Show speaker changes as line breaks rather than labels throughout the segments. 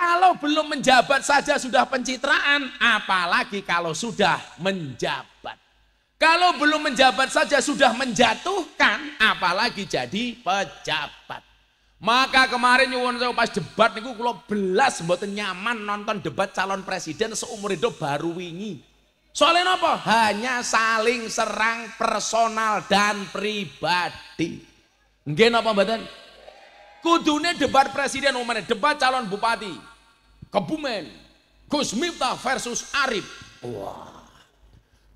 Kalau belum menjabat saja sudah pencitraan, apalagi kalau sudah menjabat. Kalau belum menjabat saja sudah menjatuhkan, apalagi jadi pejabat. Maka kemarin nyuwun saya pas debat niku kula belas mboten nyaman nonton debat calon presiden seumur hidup baru wingi. Soalnya apa? Hanya saling serang personal dan pribadi. Nggih napa mboten? Kudune debat presiden umumnya debat calon bupati, Kebumen, Gus Miftah versus Arif. Wah.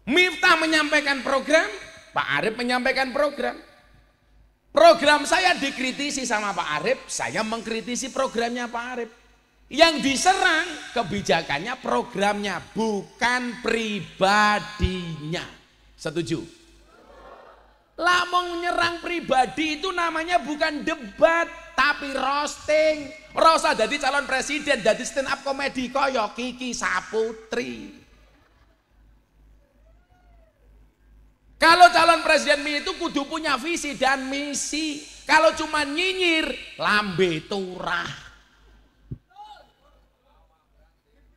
Miftah menyampaikan program, Pak Arif menyampaikan program. Program saya dikritisi sama Pak Arif, saya mengkritisi programnya Pak Arif. Yang diserang kebijakannya, programnya, bukan pribadinya. Setuju? Lamong nyerang pribadi itu namanya bukan debat, tapi roasting. Rosa jadi calon presiden, jadi stand up komedi koyo Kiki Saputri. Kalau calon presiden itu kudu punya visi dan misi. Kalau cuma nyinyir, lambe turah.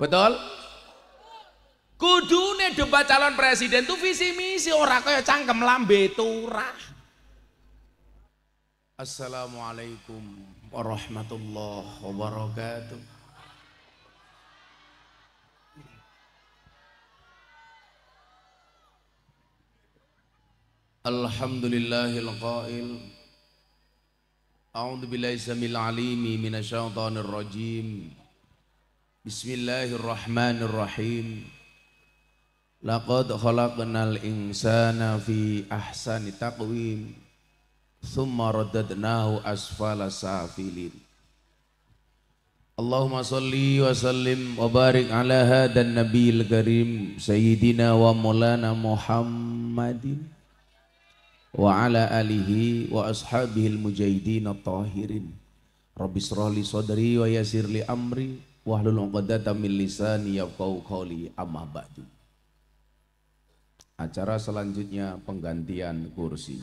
Betul? kudune debat calon presiden tuh visi misi ora kaya cangkem lambe turah Assalamualaikum warahmatullahi wabarakatuh Alhamdulillahil qail A'udzu billahi samil alimi minasyaitonir rajim Bismillahirrahmanirrahim Laqad khalaqnal insana fi ahsani taqwim Thumma radadnahu asfala safilin
Allahumma salli wa sallim
wa barik ala hadan nabiyil karim Sayyidina wa maulana Muhammadin Wa ala alihi wa al mujahidin tahirin Rabbi li sadri wa li amri Wahlul uqadata min lisani yafqaw qawli amma ba'du Acara selanjutnya penggantian kursi.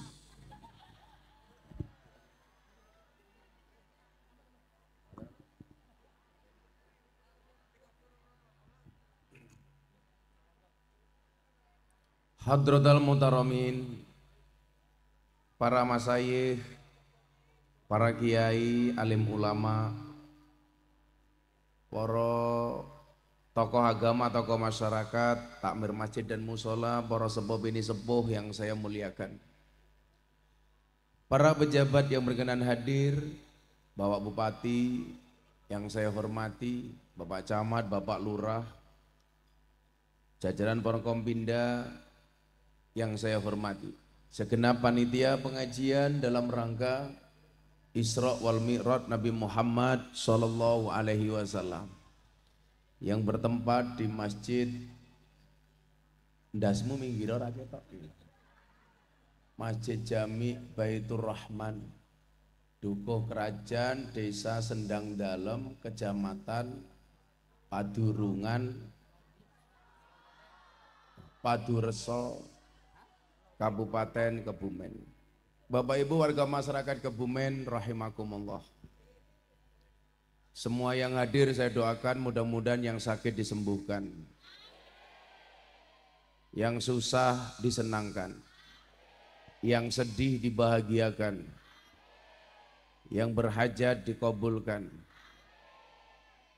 Al Mutaromin, para masayih, para kiai, alim ulama, para tokoh agama, tokoh masyarakat, takmir masjid dan musola, para sepuh ini sepuh yang saya muliakan. Para pejabat yang berkenan hadir, Bapak Bupati yang saya hormati, Bapak Camat, Bapak Lurah, jajaran Porkompinda yang saya hormati. Segenap panitia pengajian dalam rangka Isra wal Mi'raj Nabi Muhammad sallallahu alaihi wasallam yang bertempat di masjid dasmu minggiro raketok Masjid Jami Baitur Rahman Dukuh Kerajaan Desa Sendang Dalem Kecamatan Padurungan Padureso Kabupaten Kebumen Bapak Ibu warga masyarakat Kebumen rahimakumullah semua yang hadir saya doakan mudah-mudahan yang sakit disembuhkan. Yang susah disenangkan. Yang sedih dibahagiakan. Yang berhajat dikabulkan.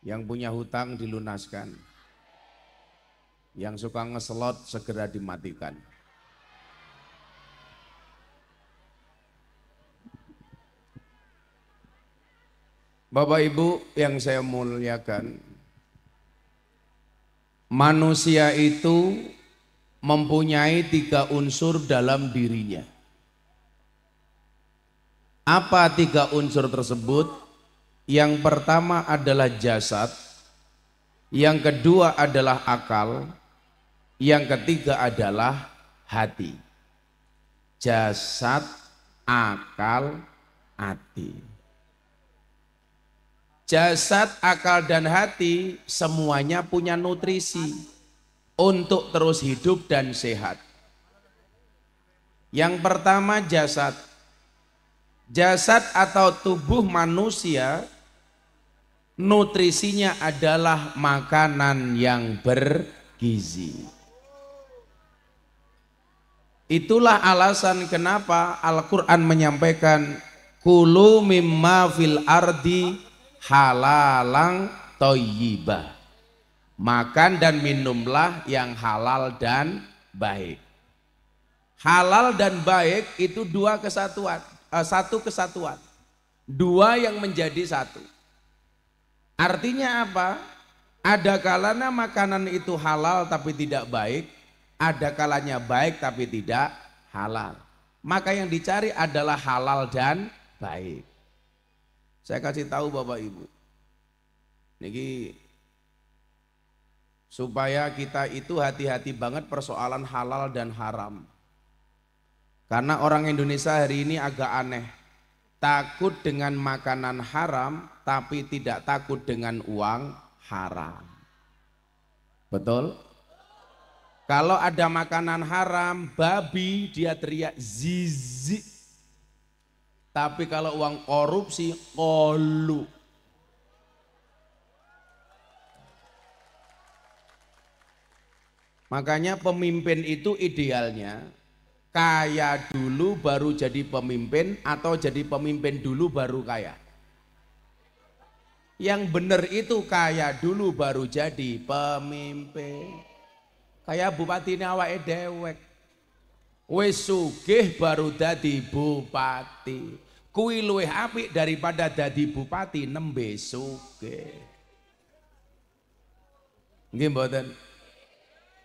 Yang punya hutang dilunaskan. Yang suka ngeslot segera dimatikan. Bapak Ibu yang saya muliakan, manusia itu mempunyai tiga unsur dalam dirinya. Apa tiga unsur tersebut? Yang pertama adalah jasad, yang kedua adalah akal, yang ketiga adalah hati. Jasad, akal, hati jasad, akal, dan hati semuanya punya nutrisi untuk terus hidup dan sehat. Yang pertama jasad. Jasad atau tubuh manusia nutrisinya adalah makanan yang
bergizi.
Itulah alasan kenapa Al-Quran menyampaikan Kulu mimma fil ardi halalang toyibah makan dan minumlah yang halal dan baik halal dan baik itu dua kesatuan eh, satu kesatuan dua yang menjadi satu artinya apa ada kalanya makanan itu halal tapi tidak baik ada kalanya baik tapi tidak halal maka yang dicari adalah halal dan baik saya kasih tahu Bapak Ibu. Niki supaya kita itu hati-hati banget persoalan halal dan haram. Karena orang Indonesia hari ini agak aneh. Takut dengan makanan haram tapi tidak takut dengan uang haram. Betul? Kalau ada makanan haram, babi dia teriak zizik. Tapi kalau uang korupsi, kolu. Makanya pemimpin itu idealnya kaya dulu baru jadi pemimpin atau jadi pemimpin dulu baru kaya. Yang benar itu kaya dulu baru jadi pemimpin. Kayak bupati ini awake dewek. Wis baru jadi bupati kui luweh apik daripada dadi bupati nembe sugih. Nggih mboten.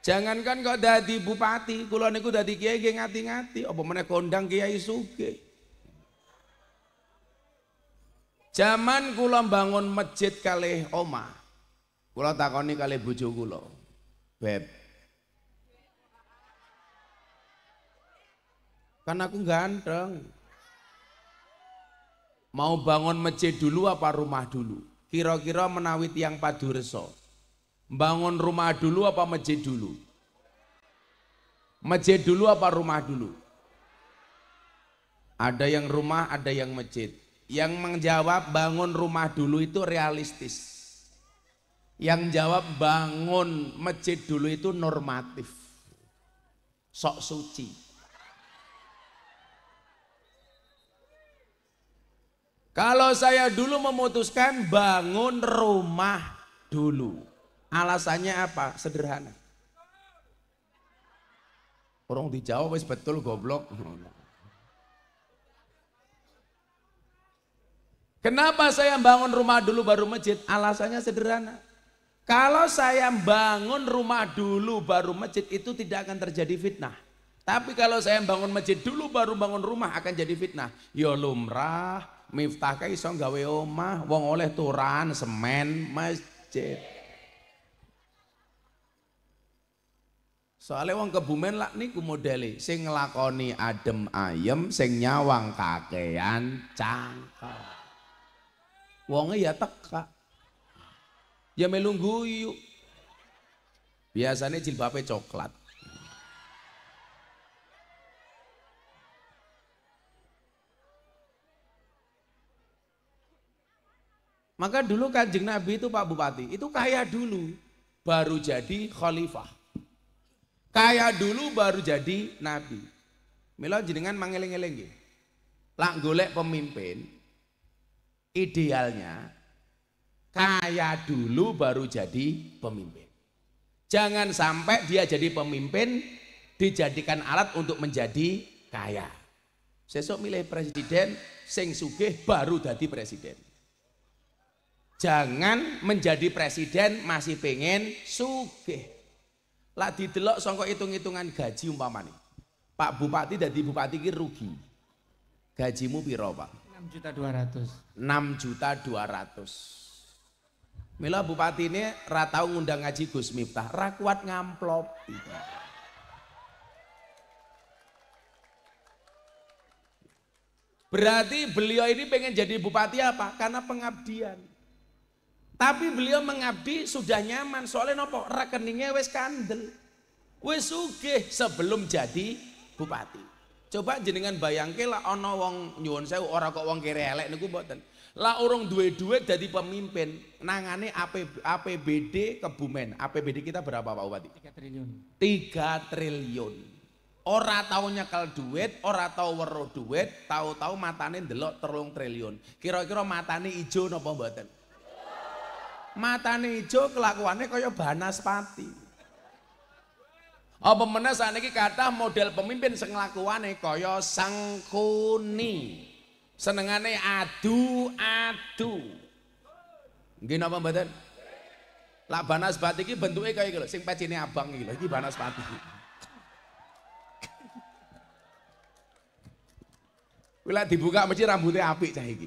Jangankan kok dadi bupati, kula niku dadi kiai nggih ngati-ngati, apa meneh kondang kiai Suge? Jaman kula bangun masjid kali Oma, Kula takoni kali bojo kula. Beb. Kan aku ganteng. Mau bangun masjid dulu apa rumah dulu? Kira-kira menawi tiang padureso. Bangun rumah dulu apa masjid dulu? Masjid dulu apa rumah dulu? Ada yang rumah, ada yang masjid. Yang menjawab bangun rumah dulu itu realistis. Yang jawab bangun masjid dulu itu normatif. Sok suci. Kalau saya dulu memutuskan bangun rumah dulu. Alasannya apa? Sederhana. Orang dijawab wis betul goblok. Kenapa saya bangun rumah dulu baru masjid? Alasannya sederhana. Kalau saya bangun rumah dulu baru masjid itu tidak akan terjadi fitnah. Tapi kalau saya bangun masjid dulu baru bangun rumah akan jadi fitnah. Ya lumrah, Miftah kae iso gawe omah, wong oleh turan, semen, masjid. Soalnya wong kebumen lak niku modele sing nglakoni adem ayem, sing nyawang kakean cangkel. Wonge ya teka. Ya melu guyu. Biasane jilbabe coklat. Maka dulu kanjeng Nabi itu Pak Bupati, itu kaya dulu baru jadi khalifah. Kaya dulu baru jadi nabi. Mila jenengan mangeling-eling gitu. Lak golek pemimpin idealnya kaya dulu baru jadi pemimpin. Jangan sampai dia jadi pemimpin dijadikan alat untuk menjadi kaya. Sesok milih presiden sing sugih baru jadi presiden. Jangan menjadi presiden masih pengen suge, lah didelok songkok hitung-hitungan gaji umpamanya Pak Bupati dadi bupati ki rugi. Gajimu piro, Pak?
6 juta 200.
6 juta 200. Mila bupati ini ratau ngundang ngaji Gus Miftah, ra kuat ngamplop. Berarti beliau ini pengen jadi bupati apa? Karena pengabdian. Tapi beliau mengabdi sudah nyaman soalnya nopo rekeningnya wes kandel. Wes sugih sebelum jadi bupati. Coba jenengan bayangke lah ono wong nyuwun saya ora kok wong kere elek niku mboten. Lah urung duwe-duwe dadi pemimpin, nangane AP, APBD Kebumen. APBD kita berapa Pak Bupati? 3 triliun. 3 triliun. Ora tau nyekel duit, ora tau weruh duit, tahu-tahu matane ndelok 3 triliun. Kira-kira matane ijo napa mboten? matane ijo kelakuannya kaya banaspati apa saat ini kata model pemimpin sing kelakuane kaya sangkuni senengane adu-adu gini apa mboten lak banaspati ini bentuknya kaya gitu. sing pecine abang iki ini banaspati Wila dibuka mesti rambutnya api cah iki.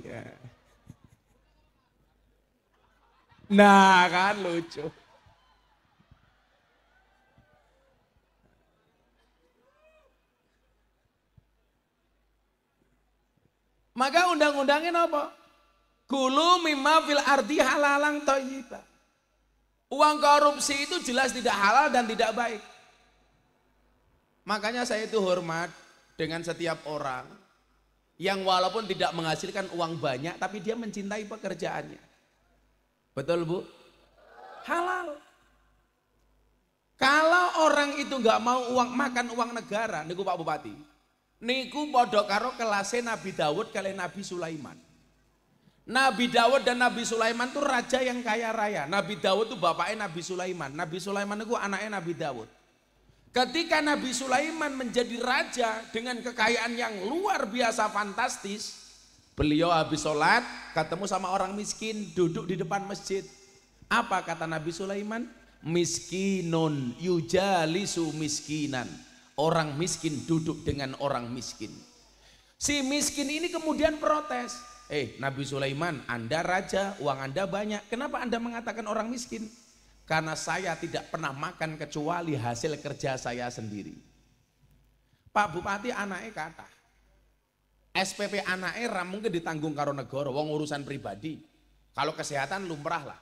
Nah kan lucu. Maka undang undangin apa? Kulu mimma fil ardi halalang toyiba. Uang korupsi itu jelas tidak halal dan tidak baik. Makanya saya itu hormat dengan setiap orang yang walaupun tidak menghasilkan uang banyak tapi dia mencintai pekerjaannya. Betul bu? Halal. Kalau orang itu nggak mau uang makan uang negara, niku Pak Bupati. Niku bodoh karo kelasnya Nabi Dawud kalian Nabi Sulaiman. Nabi Dawud dan Nabi Sulaiman tuh raja yang kaya raya. Nabi Dawud tuh bapaknya Nabi Sulaiman. Nabi Sulaiman itu anaknya Nabi Dawud. Ketika Nabi Sulaiman menjadi raja dengan kekayaan yang luar biasa fantastis, Beliau habis sholat, ketemu sama orang miskin, duduk di depan masjid. Apa kata Nabi Sulaiman? Miskinun yujalisu miskinan. Orang miskin duduk dengan orang miskin. Si miskin ini kemudian protes. Eh Nabi Sulaiman anda raja uang anda banyak Kenapa anda mengatakan orang miskin? Karena saya tidak pernah makan kecuali hasil kerja saya sendiri Pak Bupati anaknya kata SPP anak era mungkin ditanggung karo negara, wong urusan pribadi. Kalau kesehatan lumrah lah.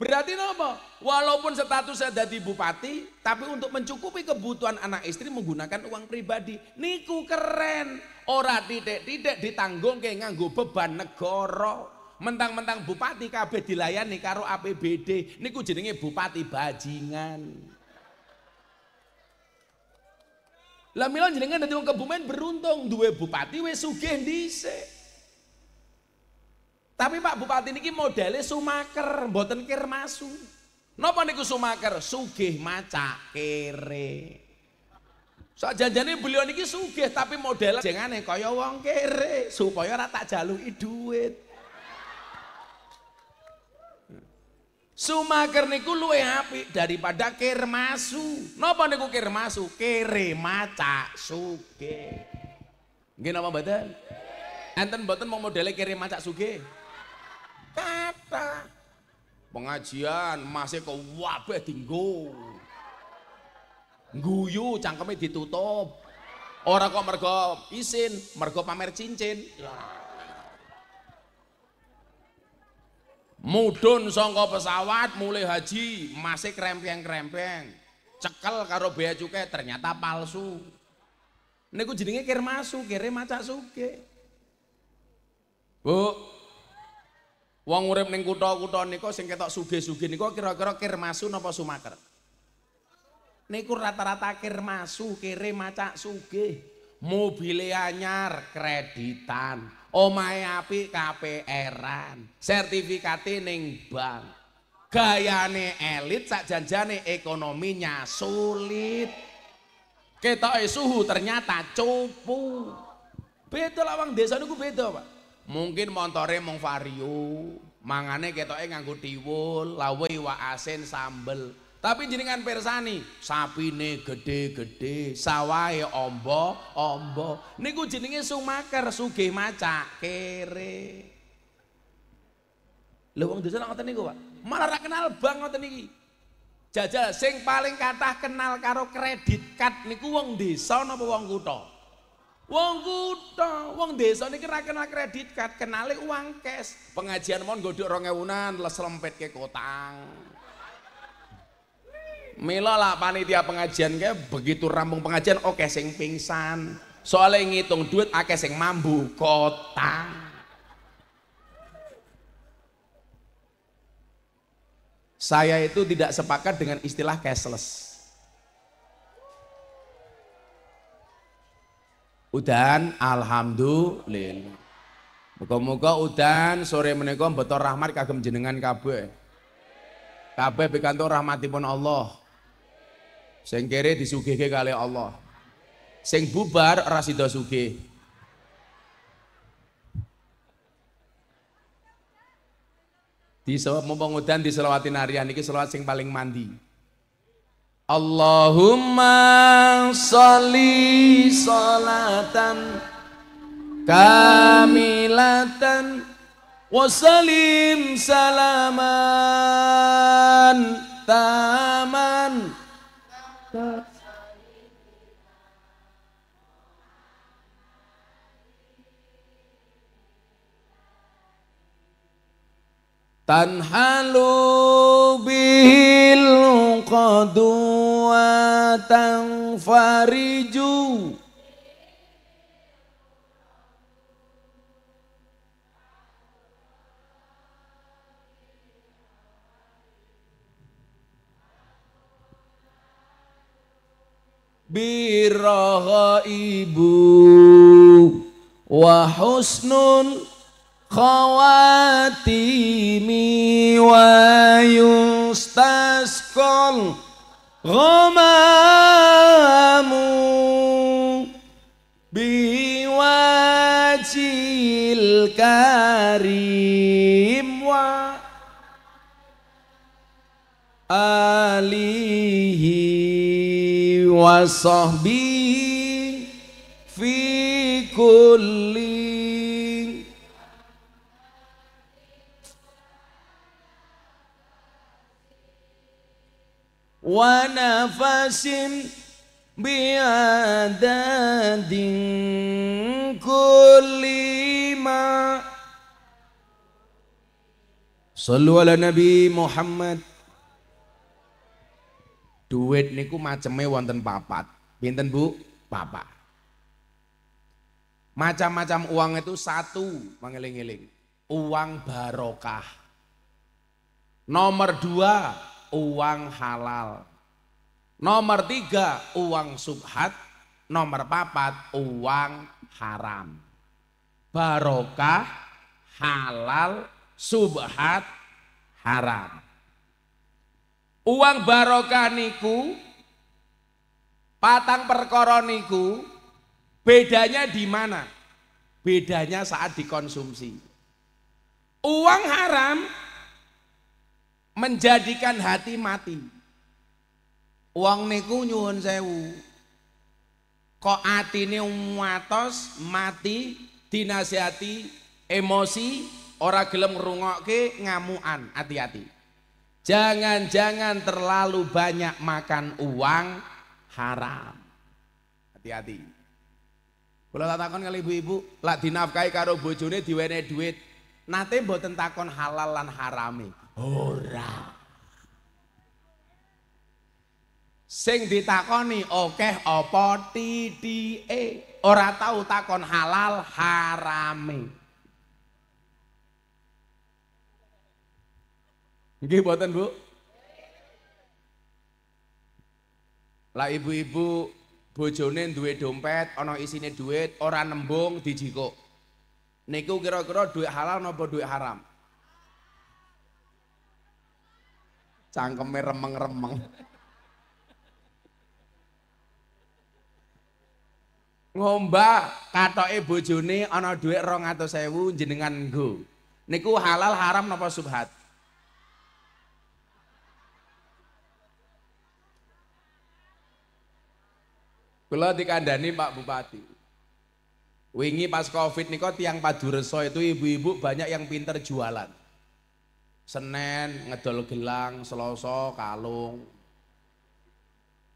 Berarti nopo, walaupun statusnya jadi bupati, tapi untuk mencukupi kebutuhan anak istri menggunakan uang pribadi. Niku keren, ora tidak-tidak ditanggung kayak nganggo beban negara. Mentang-mentang bupati KB dilayani karo APBD, niku jenenge bupati bajingan. Lah mila jenengan dadi wong Kebumen beruntung duwe bupati wis sugih dhisik. Tapi Pak Bupati niki modelnya sumaker, mboten kirmasu. Napa niku sumaker? Sugih maca kere. Sak so, janjane beliau niki sugih tapi modelnya jengane kaya wong kere supaya ora tak jaluki duit. Sumaker niku luwe api daripada kermasu. Napa niku kermasu? Kere maca suge. Nggih napa mboten? Enten mboten mau modele kere maca suge? Kata pengajian masih ke wabah dinggo. Guyu cangkeme ditutup. orang kok mergo isin, mergo pamer cincin. Lah. mudun songko pesawat mulai haji masih krempeng-krempeng cekel karo bea cukai ternyata palsu niku jenenge kir masuk kirim maca suke Bu wong urip ning kutha-kutha niko, sing ketok sugih-sugih niko kira-kira kir masuk napa sumaker niku rata-rata kir masuk, kirim maca sugih Mobilnya anyar kreditan omahe api KPRan, an ning bank. Gayane elit sak janjane ekonominya sulit Ketoke suhu ternyata cupu. Beda lah wong desa niku beda, Pak. Mungkin montore mung vario, mangane ketoke nganggo tiwul, lawe iwak asin sambel. Tapi jenengan persani, sapi sapine gede-gede, ya ombo-ombo. Niku jenenge sumaker, suge maca, kere. Lho wong desa ngoten niku, Pak. Malah ra kenal bang ngoten niki. Jajal sing paling kata kenal karo kredit card niku uang desa napa uang kutha? uang kutha, uang desa Nih ra kenal kredit card, kenale uang cash. Pengajian mon godok 2000-an les ke kotang. Mila lah panitia pengajian kayak begitu rampung pengajian oke okay, sing pingsan. Soalnya ngitung duit akeh sing mambu kota. Saya itu tidak sepakat dengan istilah cashless. Udan alhamdulillah. Muka-muka udan sore menika betul rahmat kagem jenengan kabeh. Kabeh rahmati rahmatipun Allah. Sing kere disugihke kali Allah. seng bubar ora sida sugih. Di mumpung udan di selawatin harian ini selawat sing paling mandi.
Allahumma sholli sholatan kamilatan wa salaman taman tanhalu bihil qadu wa tanfariju ibu wa husnul khawatimi wa yustaskol ghamamu biwajil karim wa alihi wa sahbihi fi kulli ونفس بعدد كل ما Sallu ala Nabi
Muhammad. Duit niku macamnya wonten papat. Pinten Bu? papa Macam-macam uang itu satu, mengeling-eling. Uang barokah. Nomor dua, uang halal. Nomor tiga, uang subhat. Nomor papat, uang haram. Barokah, halal, subhat, haram. Uang barokah niku, patang perkara niku, bedanya di mana? Bedanya saat dikonsumsi. Uang haram menjadikan hati mati. Wong niku nyuwun sewu. Kok atine watos mati dinasihati emosi ora gelem ngrungokke ngamukan hati-hati. Jangan-jangan terlalu banyak makan uang haram. Hati-hati. Kula -hati. takon kali ibu-ibu, lak dinafkahi karo bojone diwene duit. Nate mboten takon halal lan harame. Ora. Sing ditakoni okeh apa titike, ora tau takon halal harame. Nggih boten, Bu? Lah ibu-ibu bojone duwe dompet ana isine duit, ora nembung dijikuk. Niku kira-kira duit halal napa duit haram? cangkeme remeng-remeng. Ngomba katoke bojone ana dhuwit 200.000 jenengan nggo. Niku halal haram napa subhat? Kula dikandani Pak Bupati. Wingi pas Covid niko tiang Padureso itu ibu-ibu banyak yang pinter jualan. Senin ngedol gelang, Selasa kalung.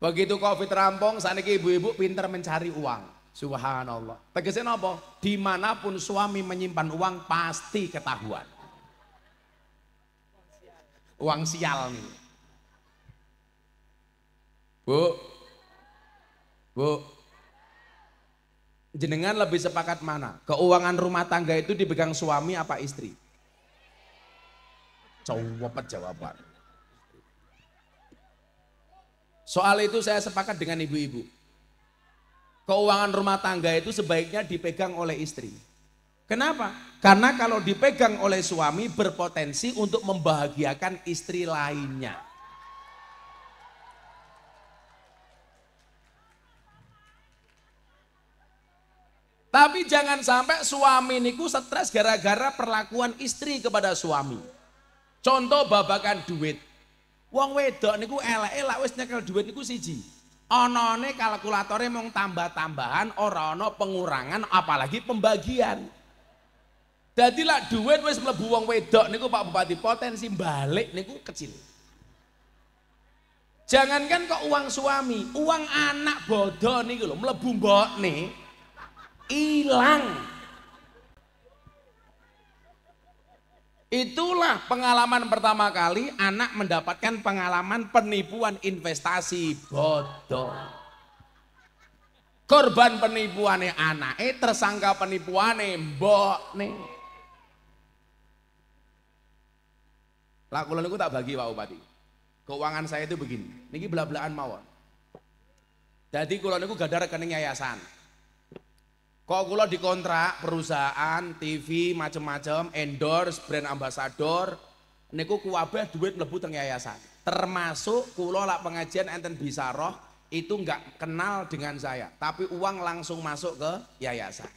Begitu Covid rampung, saniki ibu-ibu pinter mencari uang. Subhanallah. Tegasnya apa? Dimanapun suami menyimpan uang pasti ketahuan. Uang sial nih. Bu, bu, jenengan lebih sepakat mana? Keuangan rumah tangga itu dipegang suami apa istri? cowok jawaban. Soal itu saya sepakat dengan ibu-ibu. Keuangan rumah tangga itu sebaiknya dipegang oleh istri. Kenapa? Karena kalau dipegang oleh suami berpotensi untuk membahagiakan istri lainnya. Tapi jangan sampai suami niku stres gara-gara perlakuan istri kepada suami. Contoh babakan duit. Wong wedok niku eleke lak wis nyekel duit niku siji. Anane kalkulatore mung tambah-tambahan ora ana pengurangan apalagi pembagian. jadilah lak duit wis mlebu wong wedok niku Pak Bupati potensi balik niku kecil. Jangankan kok uang suami, uang anak bodoh niku lho mlebu mbokne ilang. Itulah pengalaman pertama kali anak mendapatkan pengalaman penipuan investasi bodoh. Korban penipuannya anak, eh tersangka penipuannya mbok nih. Lakulah aku tak bagi Pak Bupati. Keuangan saya itu begini. ini belah-belahan mawon. Jadi kula gak gadar rekening yayasan. Kok kula dikontrak perusahaan, TV, macam-macam, endorse, brand ambassador, niku kuwabeh duit mlebu teng yayasan. Termasuk kula lak pengajian enten bisa roh itu enggak kenal dengan saya, tapi uang langsung masuk ke yayasan.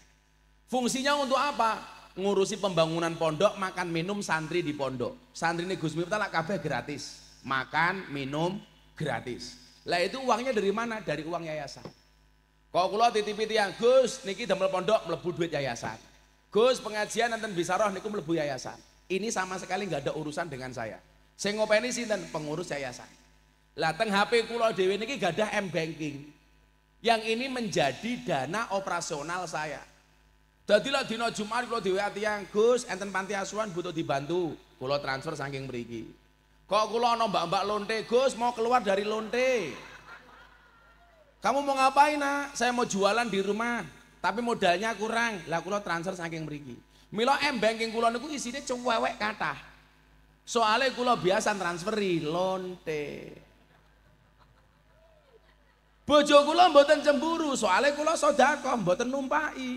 Fungsinya untuk apa? Ngurusi pembangunan pondok, makan minum santri di pondok. Santri ini Gus Miftah lak kabeh gratis. Makan, minum gratis. Lah itu uangnya dari mana? Dari uang yayasan. Kok kula titipi yang Gus niki damel pondok mlebu duit yayasan. Gus pengajian nanten bisa roh niku mlebu yayasan. Ini sama sekali nggak ada urusan dengan saya. Sing ngopeni sinten pengurus yayasan. Lah teng HP kula dhewe niki gadah M banking. Yang ini menjadi dana operasional saya. Jadi lah dina Jumat kula dhewe yang Gus enten panti asuhan butuh dibantu. Kula transfer saking berigi. Kok kula mbak-mbak lonte Gus mau keluar dari lonte. Kamu mau ngapain nak? Saya mau jualan di rumah, tapi modalnya kurang. Lah kula transfer saking mriki. Milo M banking kula niku isine cewek kathah. Soale kula biasa transferi lonte. Bojo kula mboten cemburu, soale kula sedekah mboten numpaki.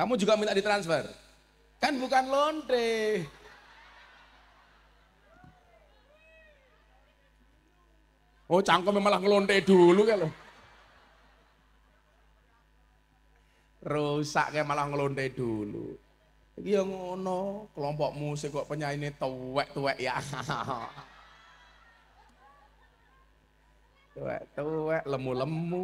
Kamu juga minta ditransfer. Kan bukan lonte. Oh cangkem malah ngelonte dulu kalau. Rusak kayak malah ngelonte dulu. Iya, ngono, kelompok musik kok penyanyi tuwek-tuwek ya. Tuwek-tuwek, lemu-lemu.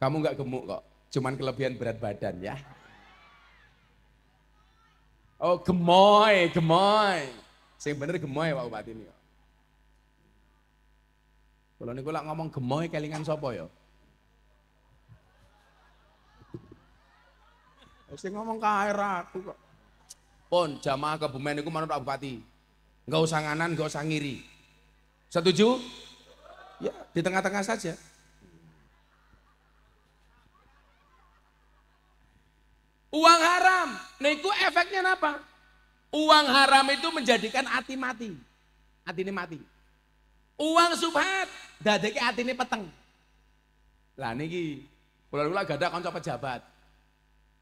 Kamu nggak gemuk kok, cuman kelebihan berat badan ya. Oh gemoy, gemoy. Sing bener gemoy Pak Bupati ini. Kalau niku lak ngomong gemoy kelingan sopo ya? Sing ngomong ke aku kok. Pun jamaah kebumen niku manut Pak Bupati. Enggak usah nganan, enggak usah ngiri. Setuju? Ya, di tengah-tengah saja. Uang haram, niku nah, efeknya apa? Uang haram itu menjadikan hati mati. Hati ini mati. Uang subhat, dadeke hati ini peteng. Lah niki, kula gak ada kanca pejabat.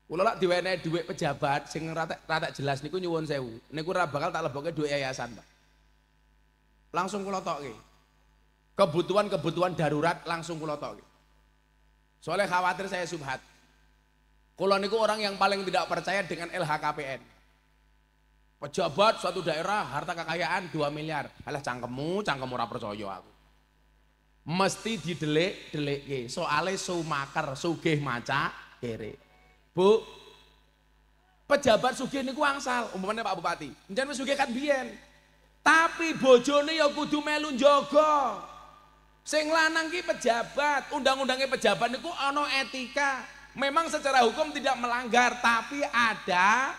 Kula lak diwenehi duit pejabat sing rata, jelas niku nyuwun sewu. Niku ora bakal tak lebokke duit yayasan, Pak. Langsung kula tokke. Kebutuhan-kebutuhan darurat langsung kula tokke. Soalnya khawatir saya subhat. Kulo niku orang yang paling tidak percaya dengan LHKPN. Pejabat suatu daerah harta kekayaan 2 miliar. Alah cangkemmu, cangkemmu ora percaya aku. Mesti didelik, delikke. Soale sumaker, sugih maca kere. Bu, pejabat sugih niku angsal, umpamane Pak Bupati. Njen wis sugih kan biyen. Tapi bojone ya kudu melu njogo. Sing lanang ki pejabat, undang-undangnya pejabat niku ana etika. Memang secara hukum tidak melanggar, tapi ada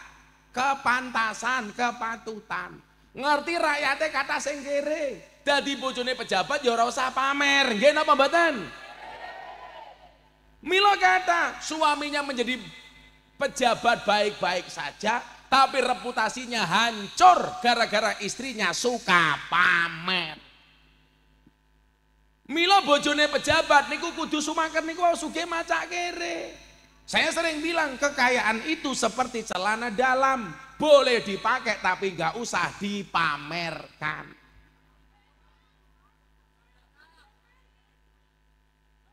kepantasan, kepatutan. Ngerti rakyatnya kata sing Jadi bojone pejabat ya usah pamer. Nggih napa mboten? Milo kata suaminya menjadi pejabat baik-baik saja, tapi reputasinya hancur gara-gara istrinya suka pamer. Mila bojone pejabat niku kudu sumaker niku suge maca kere. Saya sering bilang kekayaan itu seperti celana dalam, boleh dipakai tapi nggak usah dipamerkan.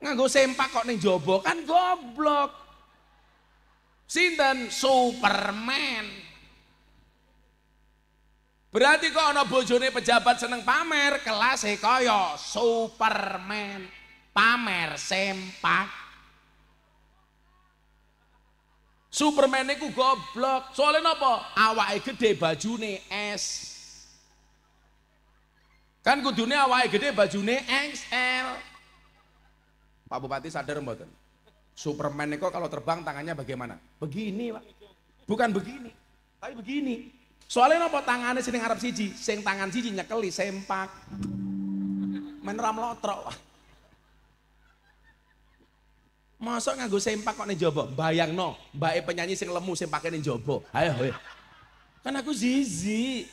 Nggak Nganggo sempak kok nih jobo kan goblok. Sinten Superman. Berarti kok ana bojone pejabat seneng pamer, kelas e kaya Superman. Pamer sempak. Superman niku goblok. Soalnya napa? Awake gede bajune S. Kan kudune awake gede bajune XL. Pak Bupati sadar mboten? Superman niku kalau terbang tangannya bagaimana? Begini, Pak. Bukan begini, tapi begini. Soalnya nopo tangannya sini ngarep siji, sing tangan siji nyekeli sempak. Menram lotro. Masuk nganggo sempak kok nih jobo, bayang no, mbak penyanyi sing lemu sempaknya nih jobo. Ayo, ayo. Kan aku zizi.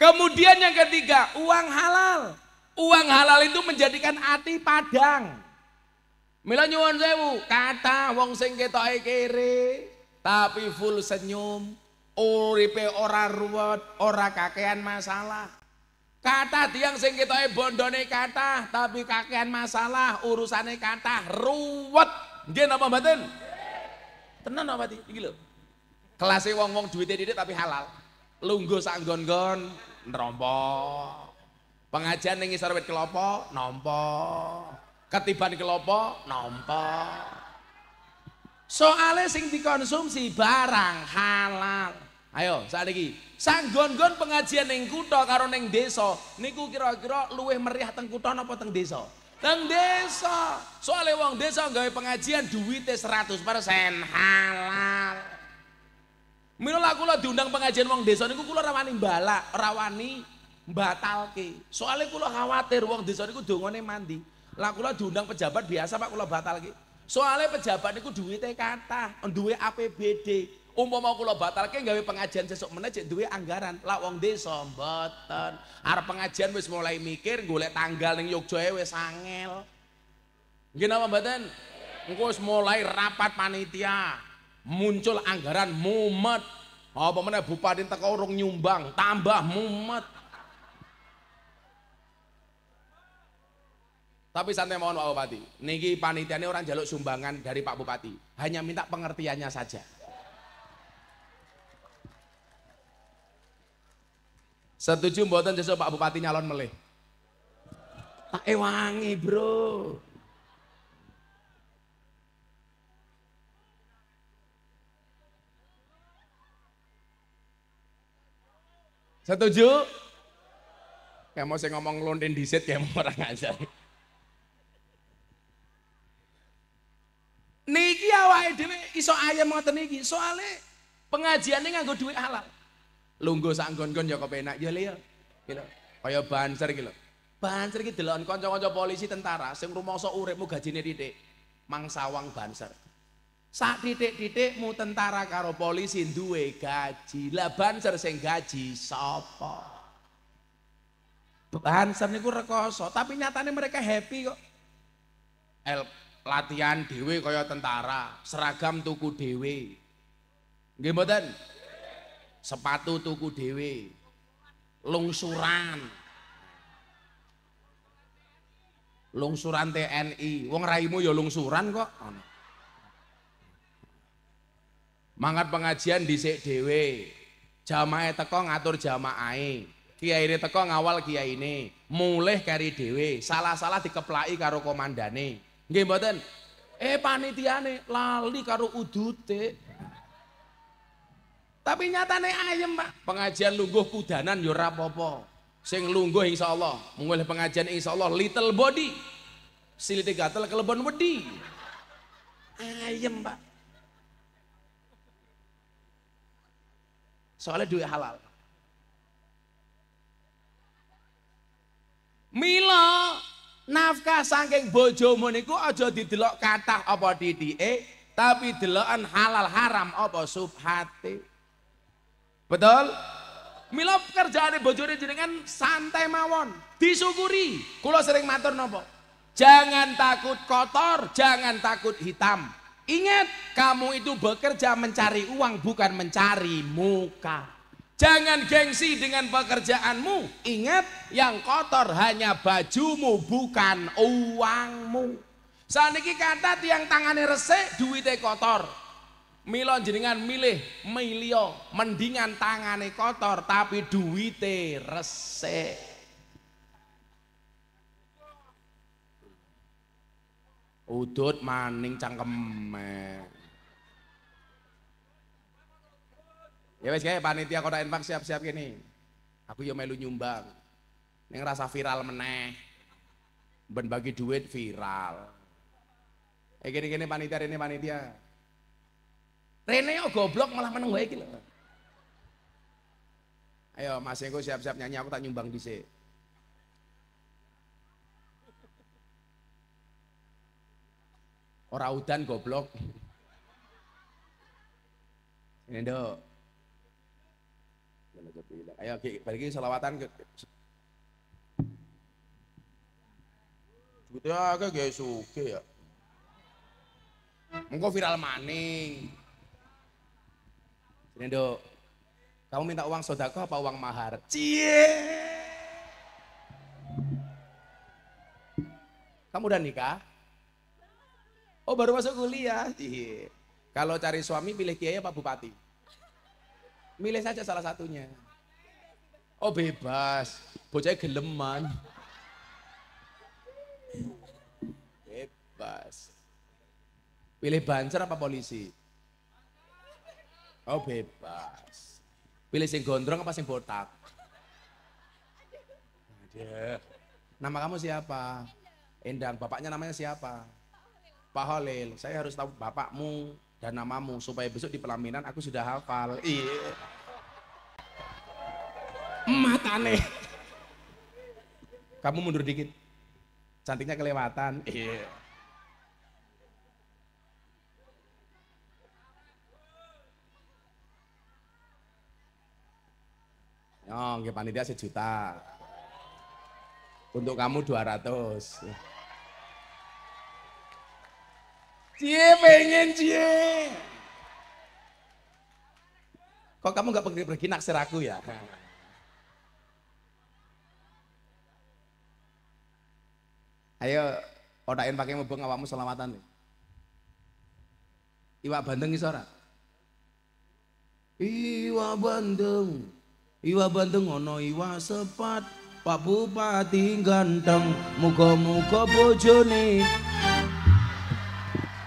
Kemudian yang ketiga, uang halal. Uang halal itu menjadikan hati padang. Mila nyuwun sewu, kata wong sing ketoke kere tapi full senyum, uripe ora ruwet, ora kakean masalah. Kata tiang sing e bondone kata tapi kakean masalah, urusane kata ruwet. Nggih napa mboten? Tenan apa ti? Iki lho. Kelase wong-wong duwite dhisik tapi halal. Lungguh sak nggon-nggon Pengajian ning isor wit kelapa nampa. Ketiban kelopo nompo. Soalnya sing dikonsumsi
barang halal.
Ayo ini sanggon-gon pengajian yang kuto karo neng desa niku kira-kira luwih meriah teng kuto, apa teng desa? Teng deso. Soalnya wong desa gawe pengajian duwite 100% halal. Mila lah diundang pengajian wong desa niku kula rawani balak, rawani batalke. Soale kula khawatir wong desa niku dongane mandi. lah kula diundang pejabat biasa Pak kula batal iki. Soale pejabat niku duwite kathah, duwe APBD. Umpama kula batalke gawe pengajian sesuk meneh jek duwe anggaran. Lah wong desa mboten. Arep pengajian wis mulai mikir golek tanggal ning Yogyakarta e wis angel. Nggih napa mboten? Engko wis mulai rapat panitia. Muncul anggaran mumet. Apa meneh bupati teko urung nyumbang, tambah mumet. Tapi santai mohon Pak Bupati, niki ini orang jaluk sumbangan dari Pak Bupati, hanya minta pengertiannya saja. Setuju mboten sesuk Pak Bupati nyalon melih. Tak ewangi, Bro. Setuju? mau saya ngomong lontin disit kayak orang ngajar. Niki awake dhewe iso ayam ngoten niki. Soale pengajiane nganggo duit halal. Lungguh sak nggon-nggon ya kepenak ya le ya. Gitu. Kaya banser iki lho. Banser iki delok kanca-kanca polisi tentara sing rumoso uripmu gajine titik. Mangsawang banser. Saat titik-titikmu tentara karo polisi duwe gaji. Lah banser sing gaji sapa? Banser niku rekoso, tapi nyatane mereka happy kok. El latihan dewe kaya tentara, seragam tuku dewe gimana Sepatu tuku dewe Lungsuran. Lungsuran TNI. Wong raimu ya lungsuran kok. Mangat pengajian di dewe Jamae teko ngatur jamaae. Kiai teko ngawal Kiai ini Mulih kari dewe salah-salah dikeplai karo komandane. Nggih mboten. Eh panitiane lali karo udute. Tapi nyatane ayem, Pak. Pengajian lungguh kudanan ya ora apa-apa. Sing lungguh insyaallah, mulai pengajian insyaallah little body. Silite gatel
kelebon wedi. Ayem, Pak.
Soalnya duit halal. Mila Nafkah saking bojo niku aja didelok kathah apa didike, tapi delokan halal haram apa subhati, Betul? Mila kerjaane bojone jenengan santai mawon, disyukuri. Kula sering matur napa? Jangan takut kotor, jangan takut hitam. Ingat, kamu itu bekerja mencari uang bukan mencari muka. Jangan gengsi dengan pekerjaanmu. Ingat, yang kotor hanya bajumu bukan uangmu. ini kata tiang tangannya resik, duitnya kotor. Milo jenengan milih milio, mendingan tangane kotor tapi duitnya resik. Udut maning cangkeme. Ya wes kayak panitia kota infak siap-siap gini. Aku yo melu nyumbang. Neng rasa viral meneh. Ben bagi duit viral. Eh gini-gini panitia ini panitia. Rene yo goblok malah meneng gue gitu Ayo Mas Eko siap-siap nyanyi aku tak nyumbang sini orang udan goblok. Ini dong udah Ayo okay, balik selawatan ke Gitu ya, kayak gaya suke ya. Mengko viral maning. Ini dok, kamu minta uang sodako apa uang mahar? Cie. Kamu udah nikah? Oh baru masuk kuliah. Cie. Kalau cari suami pilih kiai apa bupati? Milih saja salah satunya. Oh bebas, bocahnya geleman. Bebas. Pilih bancer apa polisi? Oh bebas. Pilih sing gondrong apa sing botak? Yeah. Nama kamu siapa? Endang. Bapaknya namanya siapa? Pak Holil. Saya harus tahu bapakmu dan namamu supaya besok di pelaminan aku sudah hafal. Iya matane. Kamu mundur dikit. Cantiknya kelewatan. Iya. Yeah. Oh, nggih panitia sejuta. Untuk kamu 200. Cie pengen cie. Kok kamu nggak pergi-pergi naksir aku ya? Ayo odain pakai mobil ngawamu selamatan. Iwak bandeng iso
Iwa bandeng. Iwa bandeng ono Iwa sepat. Pak Bupati ganteng, muka muka bojone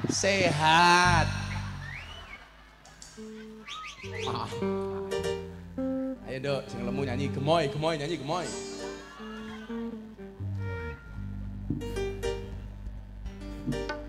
sehat. Ah. Ayo dok, sing lemu nyanyi gemoy, gemoy nyanyi gemoy. you.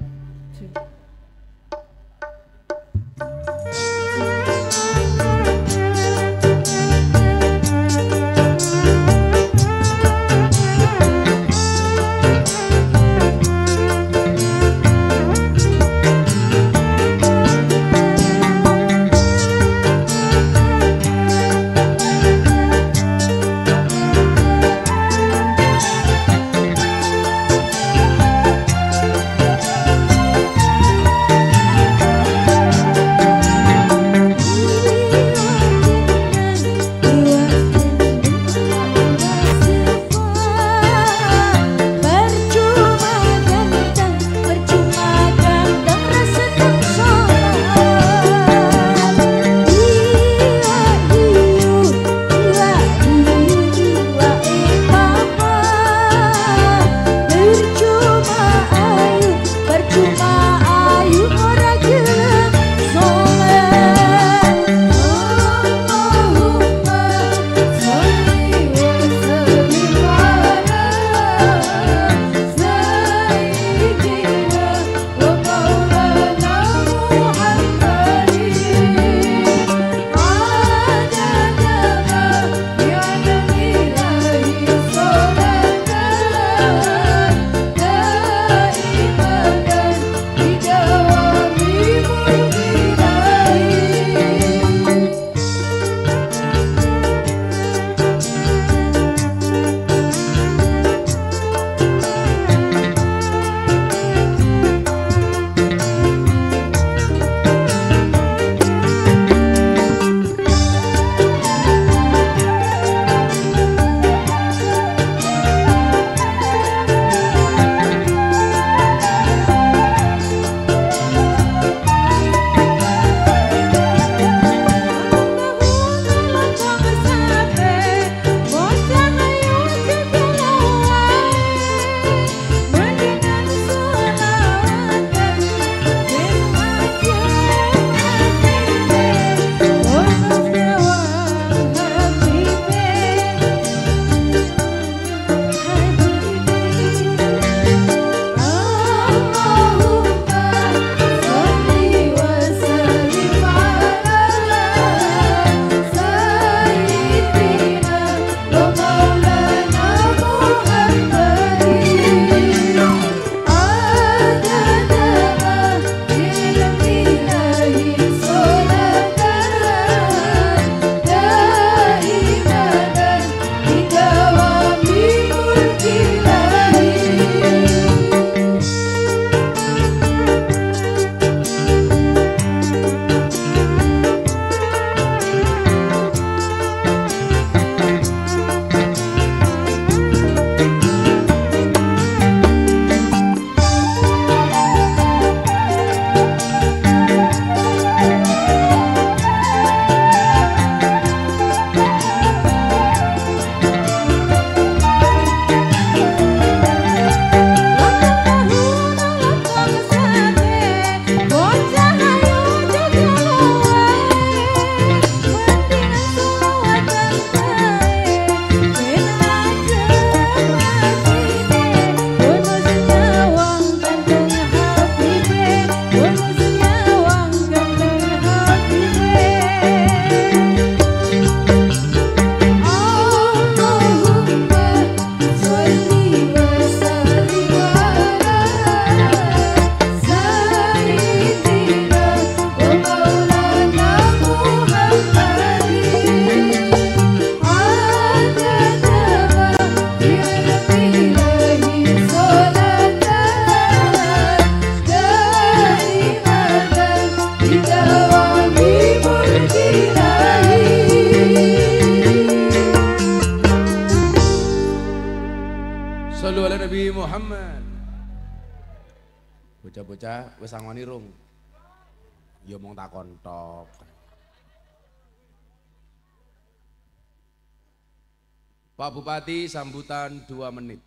Bupati sambutan dua menit.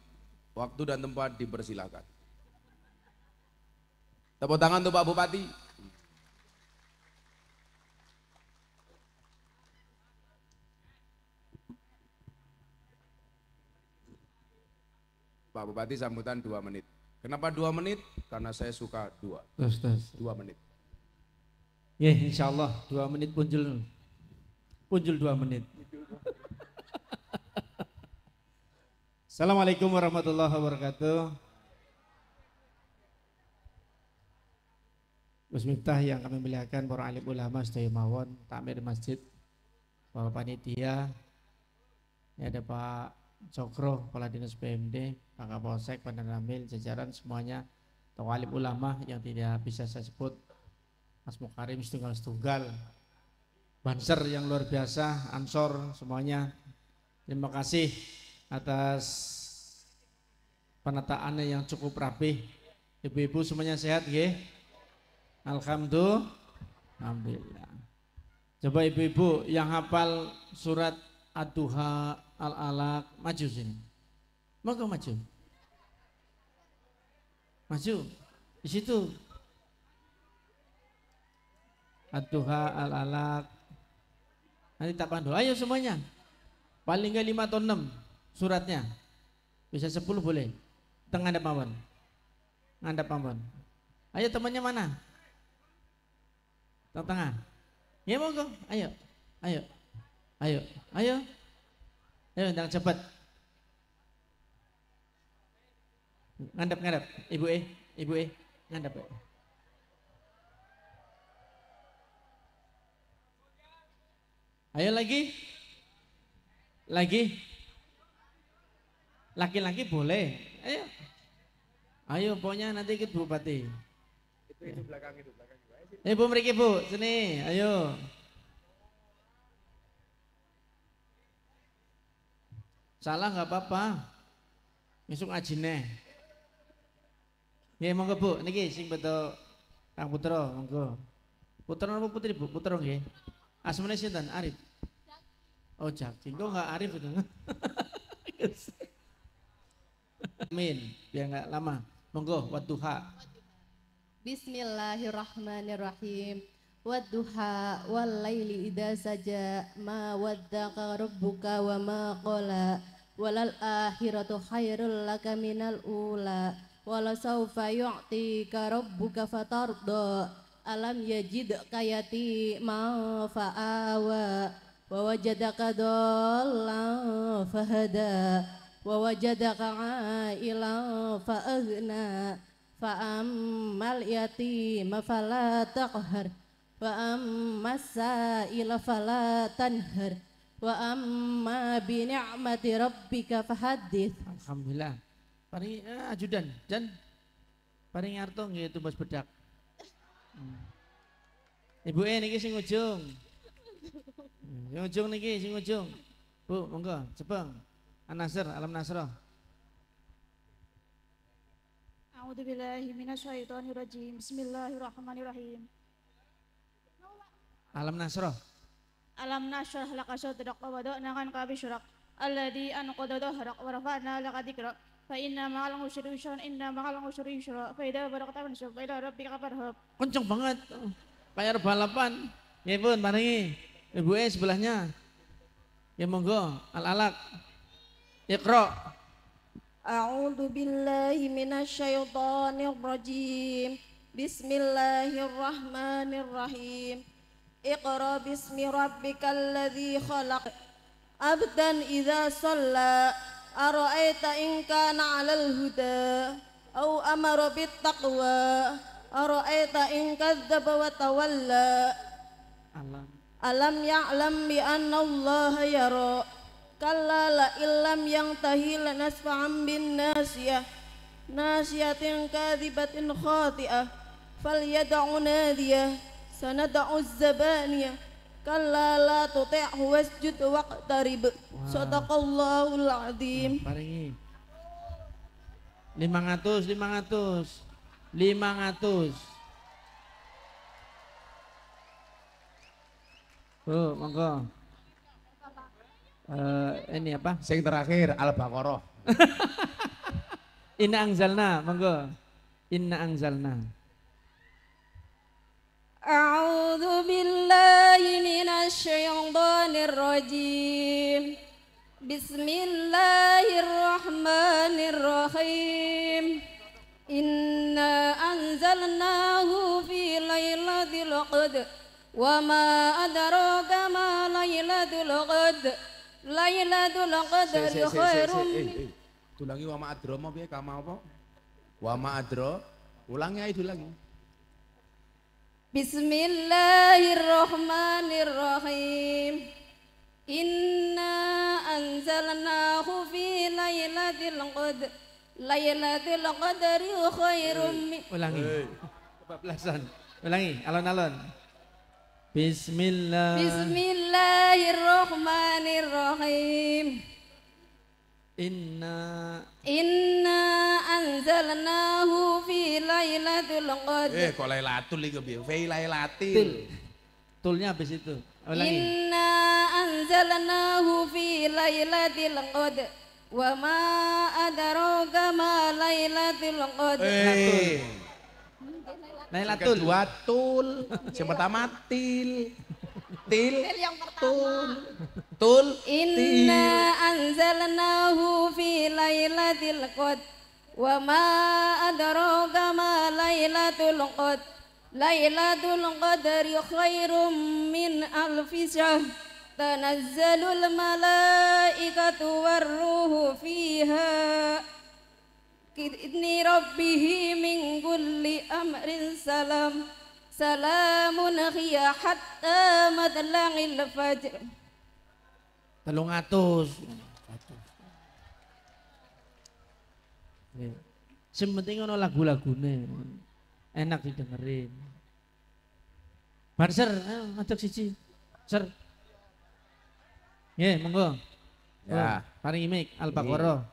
Waktu dan tempat dipersilakan. Tepuk tangan untuk Pak Bupati. Pak Bupati sambutan dua menit. Kenapa dua menit? Karena saya suka dua. Terus, terus. Dua menit.
Ya, insya Allah dua menit punjul. Punjul dua menit. Assalamualaikum warahmatullahi wabarakatuh. Gus Miftah yang kami muliakan para alim ulama sedaya mawon, takmir masjid, para panitia, ini ada Pak Cokro, Kepala Dinas PMD, Pak Kapolsek, Pak Ramil, jajaran semuanya, atau alim ulama yang tidak bisa saya sebut, Mas Mukarim setunggal-setunggal, Banser yang luar biasa, Ansor semuanya, terima kasih atas penataannya yang cukup rapi, Ibu-ibu semuanya sehat ya? Alhamdulillah. Coba ibu-ibu yang hafal surat Ad-Duha Al-Alaq maju sini. Monggo maju. Maju. Di situ. Ad-Duha Al-Alaq. Nanti tak pandu. Ayo semuanya. Paling enggak lima atau enam suratnya bisa 10 boleh tengah ada mawon ngadap mawon ayo temannya mana tengah tengah ya monggo ayo ayo ayo ayo ayo jangan cepat ngadap ngadap ibu eh ibu eh ngadap eh. ayo lagi lagi Laki-laki boleh. Ayo. Ayo pokoknya nanti ikut bupati. Itu, itu belakang itu belakang. Ibu mereka Bu, sini. Ayo. Salah nggak apa-apa. Besok ajine. Ya monggo Bu, niki sing betul Kang putro monggo. Putra apa putri Bu? Putra nggih. Asmane dan Arif. Oh, Jakti. Kok nggak Arif itu? Amin. Biar nggak lama. Monggo, wadduha.
Bismillahirrahmanirrahim. Wadduha wal laili idza saja ma waddaka rabbuka wa ma qala walal akhiratu khairul laka minal ula wala saufa yu'tika rabbuka fatardo alam yajid kayati ma fa'awa wa wajadaka dhallan fahada ووجدك عائلا فأغنى فأما اليتيم فلا تقهر وأما السائل فلا تنهر وأما بنعمة ربك
فحدث Alhamdulillah paling eh, ajudan dan paling arto nggih tumbas bedak hmm. Ibu Eni, niki sing ujung. Sing ujung niki sing ujung. Bu, monggo, cepeng. An-Nasr, Alam Nasroh.
A'udzu billahi minasyaitonir rajim. Bismillahirrahmanirrahim.
Alam Nasroh.
Alam Nasroh laqad sadrak wa ka anka bishrak alladhi anqadha dhahrak wa rafa'na laka dhikrak fa inna ma'al usri yusra inna ma'al usri yusra fa idza baraqta fansyur ila rabbika farhab.
Kenceng banget. Bayar balapan. Nggih pun, paringi. Ibu E sebelahnya. Ya monggo, al alak Iqra.
A'udzu billahi minasyaitonir rajim. Bismillahirrahmanirrahim. Iqra bismi rabbikal ladzi khalaq. Abdan idza shalla ara'aita in kana 'alal huda aw amara bit taqwa ara'aita in kadzdzaba wa tawalla. Alam. Alam ya'lam bi anna Allah yara kalla la illam yang tahil nasfa'am bin nasiyah nasiyatin kadhibatin khati'ah fal yada'u nadiyah sanada'u zabaniyah kalla la tuti'hu wasjud waqtarib sadaqallahul azim
paringi 500 500 500 Bu, monggo uh, ini apa? Sing terakhir Al-Baqarah. Inna anzalna, monggo. Inna anzalna.
A'udzu billahi minasy syaithanir rajim. Bismillahirrahmanirrahim. Inna anzalnahu fi lailatul qadr. Wa ma adraka ma lailatul qadr. Lailatul Qadar khairum.
Eh, Tulangi eh, wa adro mau piye kamu apa? Wa ma'adro. Ulangi ae
lagi. Bismillahirrahmanirrahim. Inna anzalnahu fi lailatul qadar. Lailatul qadari khairum. Eh,
ulangi. Kebablasan. Ulangi alon-alon. Bismillah.
Bismillahirrahmanirrahim. Inna Inna anzalnahu fi lailatul qadr. Eh
kok lailatul iki piye? Fi lailatil. Tulnya habis itu. Ulangi.
Inna anzalnahu fi lailatul qadr. Wa ma adraka ma lailatul qadr. Eh. Nah,
Nailatul. Yang kedua tul. Yang pertama til. Til. Til
yang pertama. Tul. Tul. Inna anzalnahu fi lailatul qadr. Wa ma adraka ma lailatul qadr. Lailatul qadri khairum min alf syahr. Tanazzalul malaikatu waruhu fiha idni rabbihi min kulli amrin salam salamun hiya hatta madlangil fajr
telung atus sementing ada lagu-lagunya enak didengerin Barser, ayo ah, ngajak siji. Ser. ya monggo. Ya, oh, paringi mic Al Baqarah.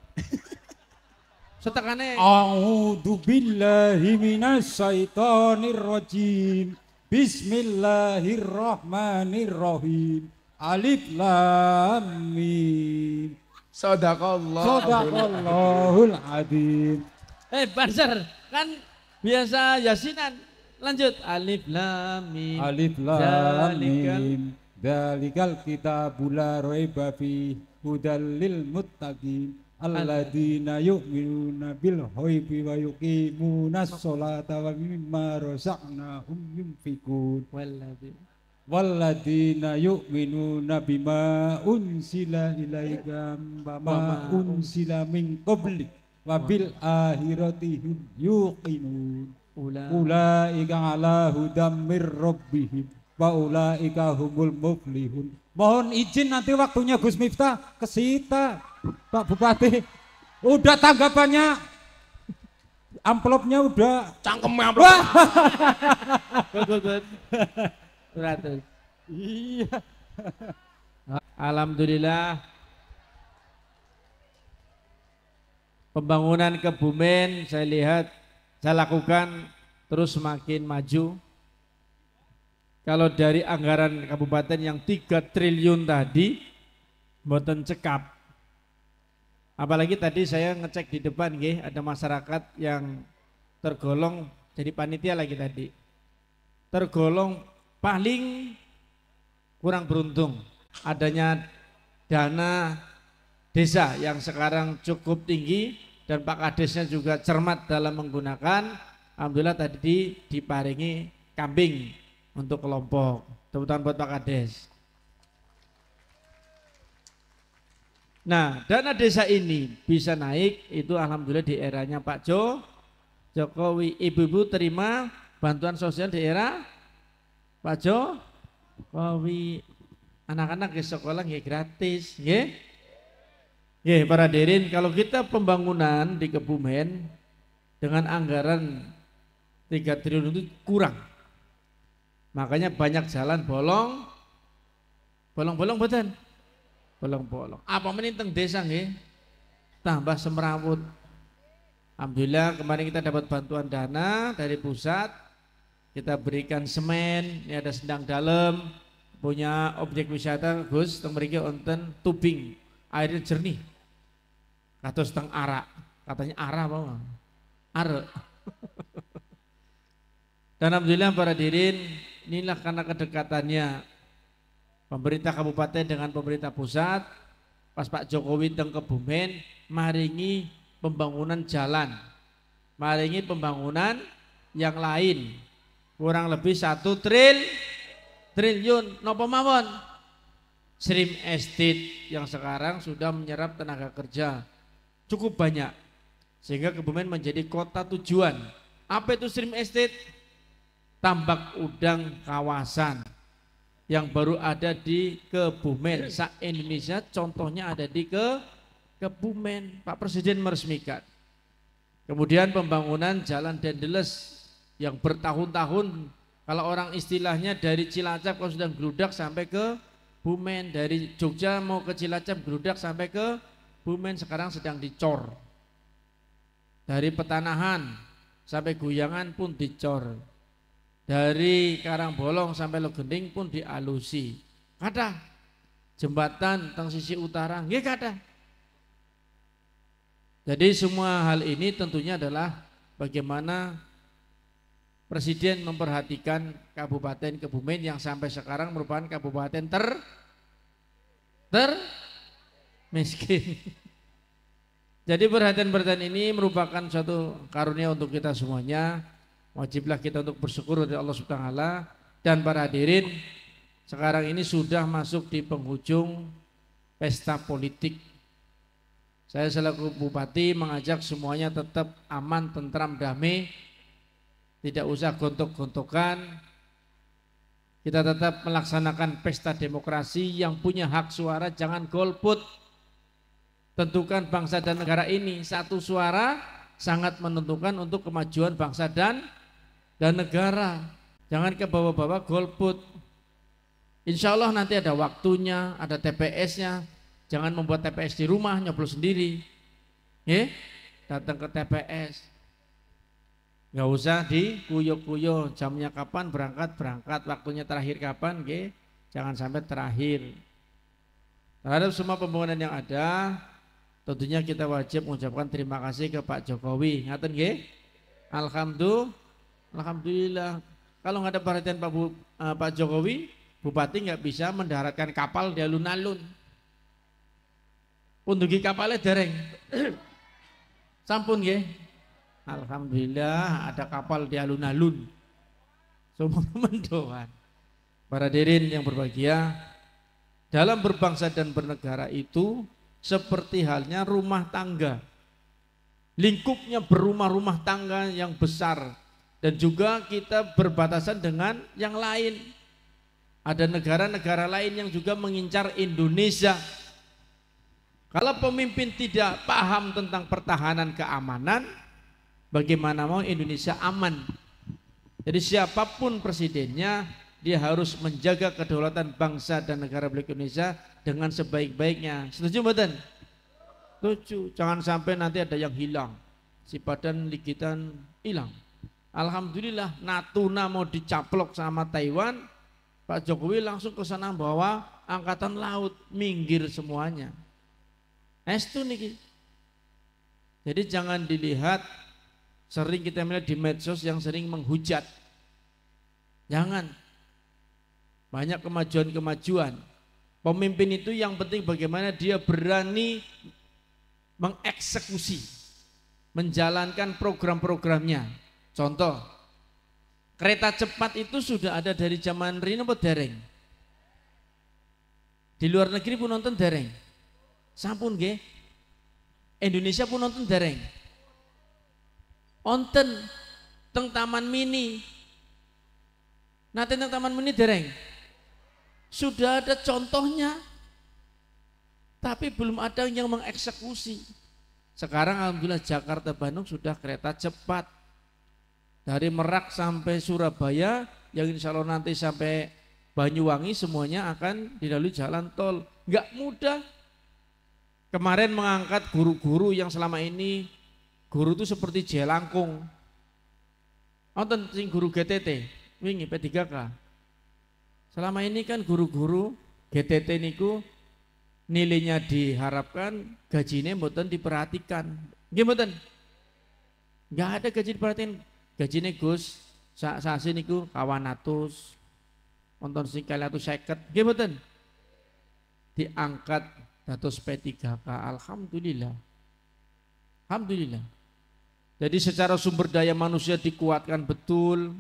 Setekane A'udzu billahi minasyaitonir rajim. Bismillahirrahmanirrahim. Alif lam mim. Sadaqallah. Sadaqallahul adzim.
Eh, hey, Banser, kan biasa yasinan. Lanjut alif lam mim. Alif lam
mim. Dalikal kitabul bula raiba fi hudal lil muttaqin alladzina yu'minuna bil ghaibi wa yuqimunas sholata wa mimma razaqnahum yunfikun walladzina walladzina yu'minuna bima unsila ilaika bama unsila min qabli wa bil akhirati hum yuqinun ulaika ala hudam mir rabbihim wa ulaika humul muflihun Mohon izin nanti waktunya Gus Miftah ke Sita, Pak Bupati. Udah tanggapannya, amplopnya udah. cangkem amplop. good, good, good. Iya.
Alhamdulillah. Pembangunan Kebumen saya lihat, saya lakukan terus semakin maju. Kalau dari anggaran kabupaten yang 3 triliun tadi, boten cekap. Apalagi tadi saya ngecek di depan, gih, ada masyarakat yang tergolong jadi panitia lagi tadi. Tergolong paling kurang beruntung adanya dana desa yang sekarang cukup tinggi dan Pak Kadesnya juga cermat dalam menggunakan Alhamdulillah tadi diparingi kambing untuk kelompok. Tepuk tangan buat Pak Kades. Nah, dana desa ini bisa naik itu alhamdulillah di eranya Pak Jo Jokowi. Ibu-ibu terima bantuan sosial di era Pak Jo Jokowi. Anak-anak ke sekolah nggih gratis, nggih. Nggih, para derin kalau kita pembangunan di Kebumen dengan anggaran 3 triliun itu kurang Makanya banyak jalan bolong, bolong-bolong betul, bolong-bolong. Apa meninteng desa nih, Tambah semerawut. Alhamdulillah kemarin kita dapat bantuan dana dari pusat. Kita berikan semen, ini ada sendang dalam, punya objek wisata Gus teng onten tubing airnya jernih. atau teng arak, katanya arah apa? arak. Dan alhamdulillah para dirin inilah karena kedekatannya pemerintah kabupaten dengan pemerintah pusat pas Pak Jokowi teng Kebumen maringi pembangunan jalan maringi pembangunan yang lain kurang lebih satu tril triliun nopo mawon Srim Estate yang sekarang sudah menyerap tenaga kerja cukup banyak sehingga Kebumen menjadi kota tujuan apa itu Srim Estate tambak udang kawasan yang baru ada di Kebumen. Sa Indonesia contohnya ada di ke Kebumen. Pak Presiden meresmikan. Kemudian pembangunan Jalan Dendeles yang bertahun-tahun kalau orang istilahnya dari Cilacap kalau sudah geludak sampai ke Bumen dari Jogja mau ke Cilacap geludak sampai ke Bumen sekarang sedang dicor dari petanahan sampai guyangan pun dicor dari Karang Bolong sampai Legending pun dialusi. Kata jembatan tentang sisi utara, nggih kata. Jadi semua hal ini tentunya adalah bagaimana Presiden memperhatikan Kabupaten Kebumen yang sampai sekarang merupakan kabupaten ter ter miskin. Jadi perhatian-perhatian ini merupakan suatu karunia untuk kita semuanya Wajiblah kita untuk bersyukur kepada Allah Subhanahu wa taala dan para hadirin sekarang ini sudah masuk di penghujung pesta politik. Saya selaku bupati mengajak semuanya tetap aman, tentram, damai, tidak usah gontok-gontokan. Kita tetap melaksanakan pesta demokrasi yang punya hak suara jangan golput. Tentukan bangsa dan negara ini satu suara sangat menentukan untuk kemajuan bangsa dan dan negara. Jangan ke bawa-bawa golput. Insya Allah nanti ada waktunya, ada TPS-nya. Jangan membuat TPS di rumah, nyoblos sendiri. Ya, datang ke TPS. Nggak usah di kuyo-kuyo. jamnya kapan berangkat, berangkat, waktunya terakhir kapan, ke? jangan sampai terakhir. Terhadap semua pembangunan yang ada, tentunya kita wajib mengucapkan terima kasih ke Pak Jokowi. Ngaten ke? Alhamdulillah Alhamdulillah. Kalau nggak ada perhatian Pak, Bu, uh, Pak Jokowi, Bupati nggak bisa mendaratkan kapal di alun-alun. Undugi kapalnya dereng. Sampun ya. Alhamdulillah ada kapal di alun-alun. Semua mendoan. Para dirin yang berbahagia, dalam berbangsa dan bernegara itu seperti halnya rumah tangga. Lingkupnya berumah-rumah tangga yang besar, dan juga kita berbatasan dengan yang lain. Ada negara-negara lain yang juga mengincar Indonesia. Kalau pemimpin tidak paham tentang pertahanan keamanan, bagaimana mau Indonesia aman? Jadi siapapun presidennya, dia harus menjaga kedaulatan bangsa dan negara Republik Indonesia dengan sebaik-baiknya. Setuju mbak? Tujuh. Jangan sampai nanti ada yang hilang. Si Padan Ligitan hilang. Alhamdulillah Natuna mau dicaplok sama Taiwan, Pak Jokowi langsung ke sana bawa angkatan laut, minggir semuanya. Estu niki. Jadi jangan dilihat sering kita melihat di medsos yang sering menghujat. Jangan. Banyak kemajuan-kemajuan. Pemimpin itu yang penting bagaimana dia berani mengeksekusi, menjalankan program-programnya. Contoh, kereta cepat itu sudah ada dari zaman Rino apa dereng? Di luar negeri pun nonton dereng. Sampun nggih. Indonesia pun nonton dereng. Onten teng Taman Mini. Nanti teng Taman Mini dereng. Sudah ada contohnya. Tapi belum ada yang mengeksekusi. Sekarang alhamdulillah Jakarta Bandung sudah kereta cepat dari Merak sampai Surabaya yang insya Allah nanti sampai Banyuwangi semuanya akan dilalui jalan tol nggak mudah kemarin mengangkat guru-guru yang selama ini guru itu seperti jelangkung Nonton sing guru GTT, wingi P3K. Selama ini kan guru-guru GTT niku nilainya diharapkan, gajinya mboten diperhatikan. Gimana? nggak ada gaji diperhatikan. Gajine Gus sak sasi niku kawan atus wonton singkali atus seket nggih mboten diangkat datus P3K alhamdulillah alhamdulillah jadi secara sumber daya manusia dikuatkan betul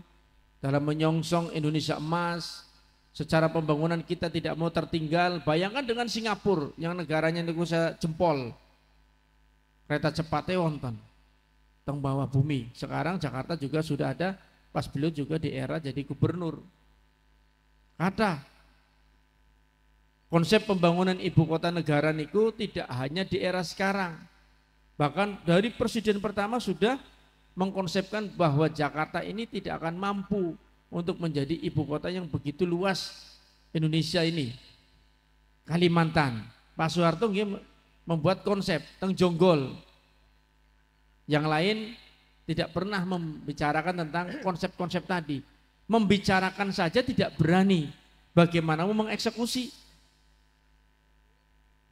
dalam menyongsong Indonesia emas secara pembangunan kita tidak mau tertinggal bayangkan dengan Singapura yang negaranya niku saya jempol kereta cepatnya wonten teng bawah bumi. Sekarang Jakarta juga sudah ada pas beliau juga di era jadi gubernur. Kata konsep pembangunan ibu kota negara niku tidak hanya di era sekarang. Bahkan dari presiden pertama sudah mengkonsepkan bahwa Jakarta ini tidak akan mampu untuk menjadi ibu kota yang begitu luas Indonesia ini. Kalimantan. Pak Soeharto membuat konsep tentang Jonggol yang lain tidak pernah membicarakan tentang konsep-konsep tadi. Membicarakan saja tidak berani. Bagaimana mau mengeksekusi?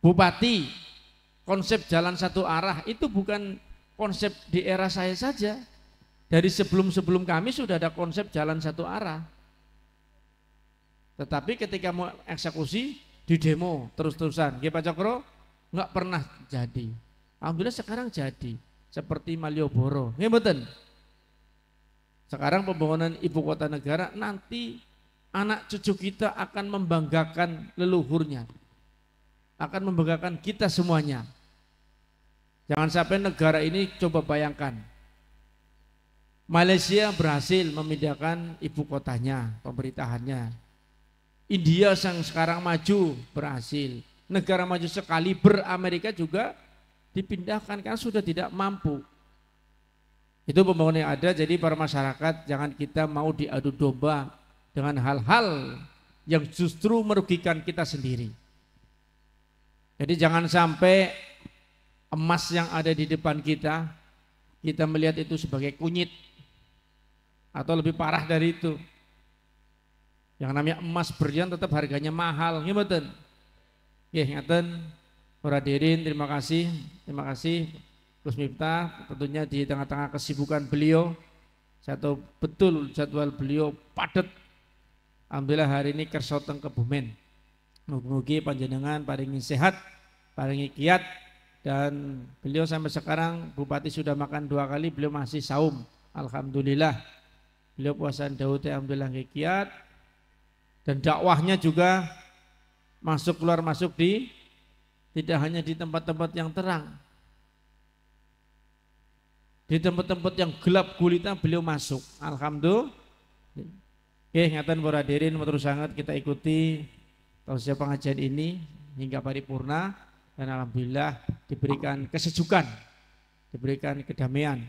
Bupati, konsep jalan satu arah itu bukan konsep di era saya saja. Dari sebelum-sebelum kami sudah ada konsep jalan satu arah. Tetapi ketika mau eksekusi di demo terus-terusan. Pak Cokro, nggak pernah jadi. Alhamdulillah sekarang jadi seperti Malioboro. Ngebeten. Sekarang pembangunan ibu kota negara nanti anak cucu kita akan membanggakan leluhurnya. Akan membanggakan kita semuanya. Jangan sampai negara ini coba bayangkan. Malaysia berhasil memindahkan ibu kotanya, pemerintahannya. India yang sekarang maju berhasil. Negara maju sekali ber Amerika juga dipindahkan kan sudah tidak mampu. Itu pembangunan yang ada, jadi para masyarakat jangan kita mau diadu domba dengan hal-hal yang justru merugikan kita sendiri. Jadi jangan sampai emas yang ada di depan kita, kita melihat itu sebagai kunyit atau lebih parah dari itu. Yang namanya emas berlian tetap harganya mahal, ngeten. Ya, ngeten. Hadirin, terima kasih, terima kasih Gus Miftah tentunya di tengah-tengah kesibukan beliau saya tahu betul jadwal beliau padat Ambillah hari ini kerso teng kebumen mugi-mugi panjenengan paringi sehat paringi kiat dan beliau sampai sekarang bupati sudah makan dua kali beliau masih saum Alhamdulillah beliau puasan Daud Alhamdulillah kiat dan dakwahnya juga masuk keluar masuk di tidak hanya di tempat-tempat yang terang. Di tempat-tempat yang gelap gulita beliau masuk. Alhamdulillah. Oke, ingatan para hadirin terus sangat kita ikuti siapa pengajian ini hingga paripurna dan alhamdulillah diberikan kesejukan, diberikan kedamaian.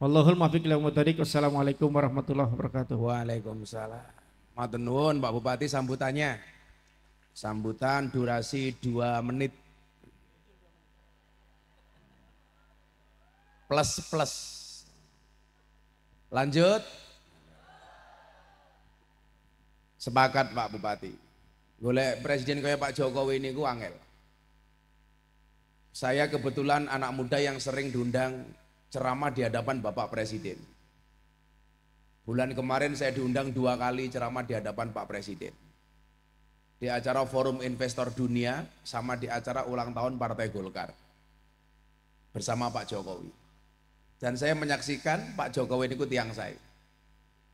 Wallahul muwaffiq ila Wassalamualaikum warahmatullahi wabarakatuh. Waalaikumsalam.
Matenun Pak Bupati sambutannya. Sambutan durasi 2 menit. plus plus. Lanjut. Sepakat Pak Bupati. Boleh presiden kayak Pak Jokowi ini gue angel. Saya kebetulan anak muda yang sering diundang ceramah di hadapan Bapak Presiden. Bulan kemarin saya diundang dua kali ceramah di hadapan Pak Presiden. Di acara Forum Investor Dunia sama di acara ulang tahun Partai Golkar. Bersama Pak Jokowi. Dan saya menyaksikan Pak Jokowi ini tiang saya.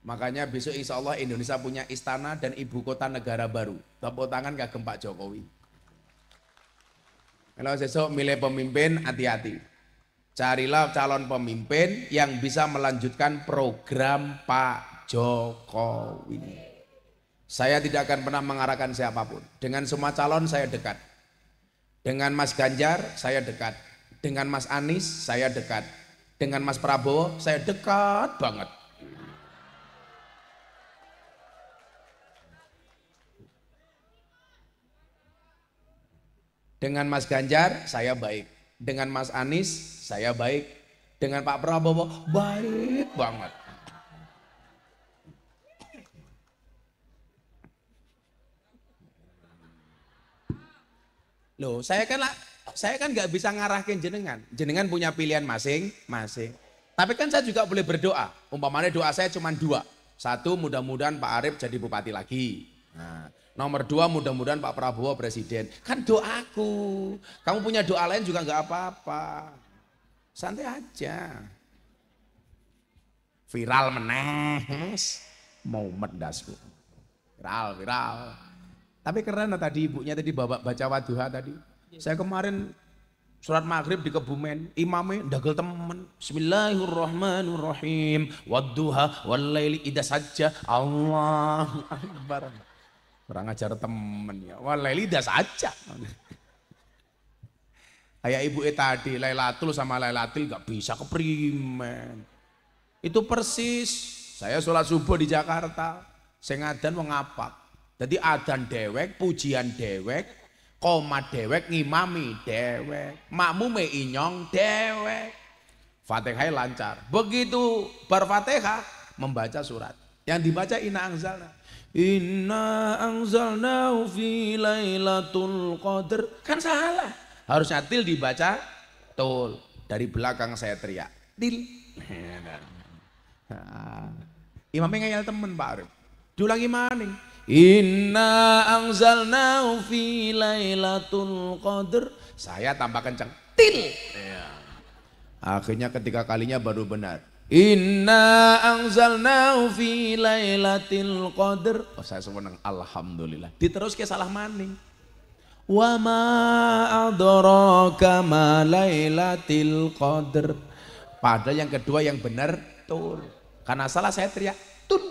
Makanya besok insya Allah Indonesia punya istana dan ibu kota negara baru. Tepuk tangan kagem Pak Jokowi. Kalau besok milih pemimpin hati-hati. Carilah calon pemimpin yang bisa melanjutkan program Pak Jokowi. Saya tidak akan pernah mengarahkan siapapun. Dengan semua calon saya dekat. Dengan Mas Ganjar saya dekat. Dengan Mas Anies saya dekat dengan Mas Prabowo saya dekat banget. Dengan Mas Ganjar saya baik, dengan Mas Anies saya baik, dengan Pak Prabowo baik banget. Loh, saya kan lah saya kan nggak bisa ngarahin jenengan. Jenengan punya pilihan masing-masing. Tapi kan saya juga boleh berdoa. Umpamanya doa saya cuma dua. Satu, mudah-mudahan Pak Arief jadi bupati lagi. Nah, nomor dua, mudah-mudahan Pak Prabowo presiden. Kan doaku. Kamu punya doa lain juga nggak apa-apa. Santai aja. Viral menes, Mau mendasku. Viral, viral. Tapi karena tadi ibunya tadi bawa baca waduha tadi. Iya. Saya kemarin Surat maghrib di Kebumen, imamnya dagel temen. Bismillahirrahmanirrahim. Wadduha walaili idha saja. Allah Akbar. Kurang ajar temen ya. Walaili idha saja. Kayak ibu e tadi, Lailatul sama Lailatul gak bisa keprimen. Itu persis. Saya sholat subuh di Jakarta. Sengadan mengapak. Jadi adan dewek, pujian dewek, Koma dewek ngimami dewek. Makmume inyong dewek. Fatihah lancar. Begitu berfatihah membaca surat. Yang dibaca inna angzalna. Inna angzalna fi lailatul qadr. Kan salah. Harusnya til dibaca tul. Dari belakang saya teriak. Til. Imamnya ngayal temen Pak Arif. Diulangi maning. Inna angzalnahu fi lailatul qadr. Saya tambah kencang.
Til. Iya.
Akhirnya ketika kalinya baru benar. Inna angzalnahu fi lailatul qadr. Oh saya senang alhamdulillah. Diterus ke salah maning.
Wa ma adraka ma lailatul
qadr. Pada yang kedua yang benar tur. Karena salah saya teriak tun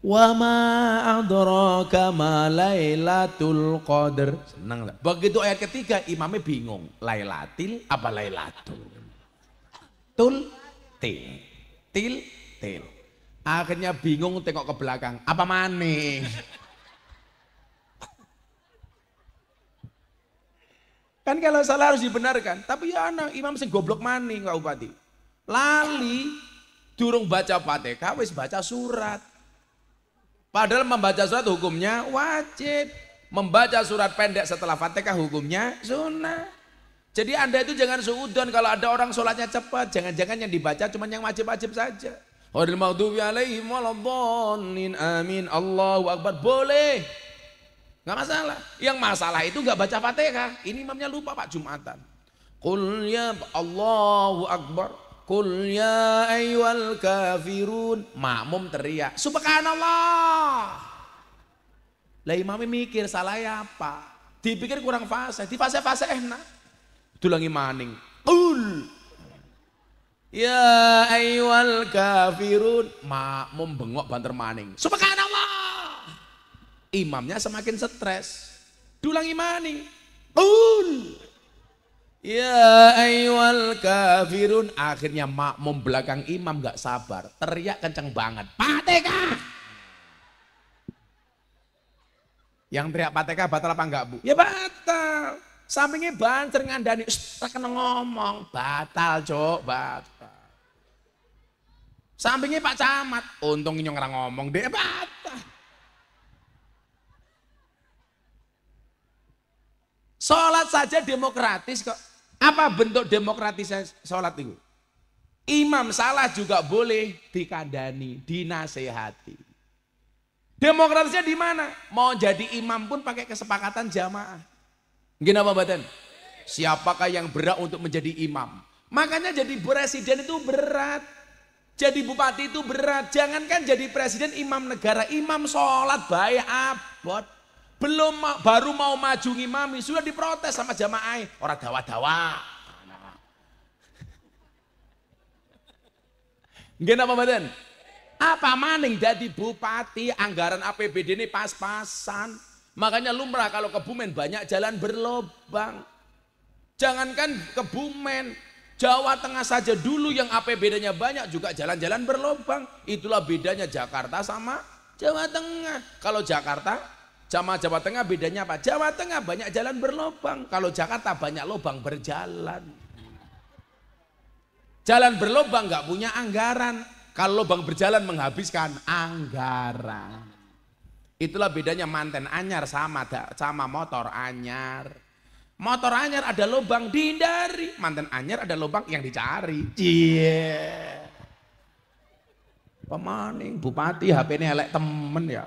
Wa ma adraka ma Lailatul Qadar.
Senang lah. Begitu ayat ketiga imamnya bingung, Lailatil apa Lailatul? Tul til. Til til. Akhirnya bingung tengok ke belakang, apa maning? Kan kalau salah harus dibenarkan. Tapi ya anak imam sing goblok maning Pak Bupati. Lali durung baca Fatihah wis baca surat. Padahal membaca surat hukumnya wajib. Membaca surat pendek setelah fatihah hukumnya sunnah. Jadi anda itu jangan suudon kalau ada orang sholatnya cepat. Jangan-jangan yang dibaca cuma yang wajib-wajib saja. Qadil maghdubi alaihim amin. Allahu Akbar. Boleh. Nggak masalah. Yang masalah itu nggak baca fatihah. Ini imamnya lupa pak Jumatan. Kulnya Allahu Akbar. Kul ya ayyuhal kafirun. Makmum teriak, subhanallah. Lah imamnya mikir ya apa? Dipikir kurang fase, di fase-fase enak.
Dulangi maning. Kul. Ya ayyuhal kafirun.
Makmum bengok banter maning. Subhanallah. Imamnya semakin stres. Dulangi maning. Kul. Ya ayyuhal kafirun. Akhirnya makmum belakang imam gak sabar. Teriak kencang banget.
Pateka!
Yang teriak pateka batal apa enggak bu? Ya batal. Sampingnya banter ngandani. Tak kena ngomong. Batal cok, batal. Sampingnya Pak Camat. Untung nyong ngomong. deh batal. Sholat saja demokratis kok. Apa bentuk demokratisasi sholat itu? Imam salah juga boleh dikandani, dinasehati. Demokratisnya di mana? Mau jadi imam pun pakai kesepakatan jamaah. Mungkin apa badan? Siapakah yang berat untuk menjadi imam? Makanya jadi presiden itu berat. Jadi bupati itu berat. Jangankan jadi presiden imam negara, imam sholat bayi abot. Belum baru mau maju ngimami sudah diprotes sama jamaah. Orang dawa-dawa. Nggih apa Badan? Apa maning jadi bupati anggaran APBD ini pas-pasan. Makanya lumrah kalau kebumen banyak jalan berlobang. Jangankan kebumen, Jawa Tengah saja dulu yang APBD-nya banyak juga jalan-jalan berlobang. Itulah bedanya Jakarta sama Jawa Tengah. Kalau Jakarta Jamaah Jawa Tengah bedanya apa? Jawa Tengah banyak jalan berlobang. Kalau Jakarta banyak lobang berjalan. Jalan berlobang nggak punya anggaran. Kalau lobang berjalan menghabiskan anggaran. Itulah bedanya manten anyar sama sama motor anyar. Motor anyar ada lubang dihindari, manten anyar ada lubang yang dicari.
Iya, Yeah.
Pemaning bupati HP ini elek temen ya.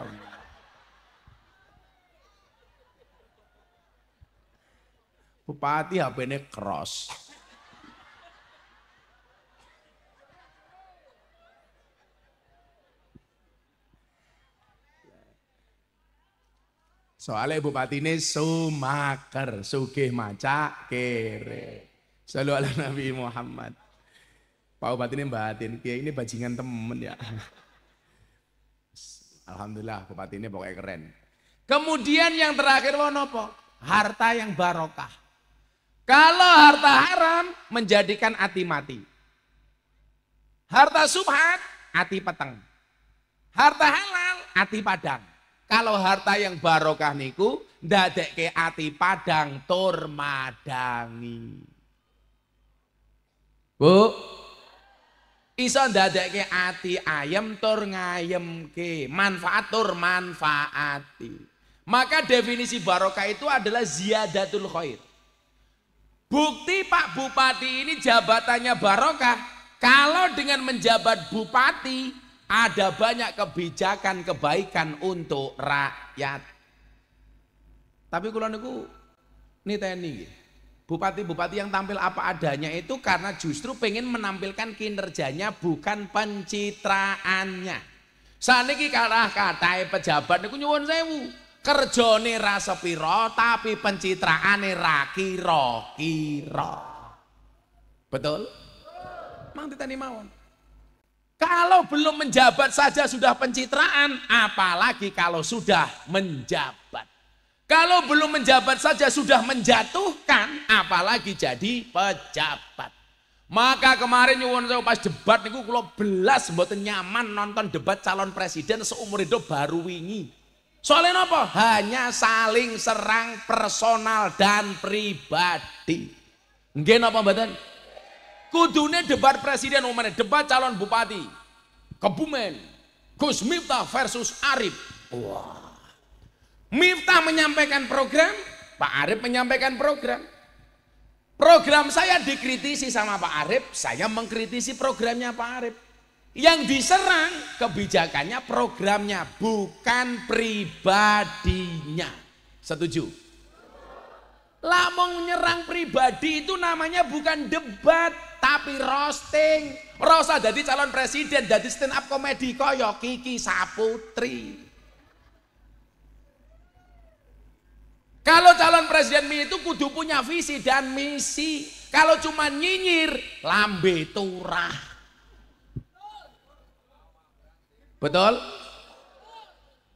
Bupati hp ini cross. Soalnya bupati ini sumaker, sugih maca kere. Selalu ala Nabi Muhammad. Pak Bupati ini batin, kia ini bajingan temen ya. Alhamdulillah Bupati ini pokoknya keren. Kemudian yang terakhir wonopo, harta yang barokah. Kalau harta haram menjadikan hati mati. Harta subhat, hati peteng. Harta halal, hati padang. Kalau harta yang barokah niku, ke hati padang tur madangi. Bu, iso ke ati ayam tur ke manfaat tur manfaati. Maka definisi barokah itu adalah ziyadatul khair. Bukti Pak Bupati ini jabatannya barokah. Kalau dengan menjabat bupati ada banyak kebijakan kebaikan untuk rakyat. Tapi kalau niku ini TNI, bupati-bupati yang tampil apa adanya itu karena justru pengen menampilkan kinerjanya bukan pencitraannya. ini kalah katai pejabat niku nyuwun sewu kerjone rasa piro tapi pencitraane raki roki ro Betul? Mang ditani mawon. Kalau belum menjabat saja sudah pencitraan, apalagi kalau sudah menjabat. Kalau belum menjabat saja sudah menjatuhkan, apalagi jadi pejabat. Maka kemarin nyuwun saya pas debat niku kula belas mboten nyaman nonton debat calon presiden seumur hidup baru wingi. Soalnya apa? Hanya saling serang personal dan pribadi. Nggih apa mboten? Kudune debat presiden umumnya, debat calon bupati. Kebumen, Gus Miftah versus Arif. Wah. Miftah menyampaikan program, Pak Arif menyampaikan program. Program saya dikritisi sama Pak Arif, saya mengkritisi programnya Pak Arif. Yang diserang kebijakannya, programnya, bukan pribadinya. Setuju? Lamong nyerang pribadi itu namanya bukan debat, tapi roasting. Rosa jadi calon presiden, jadi stand up komedi koyo Kiki Saputri. Kalau calon presiden itu kudu punya visi dan misi. Kalau cuma nyinyir, lambe turah. Betul?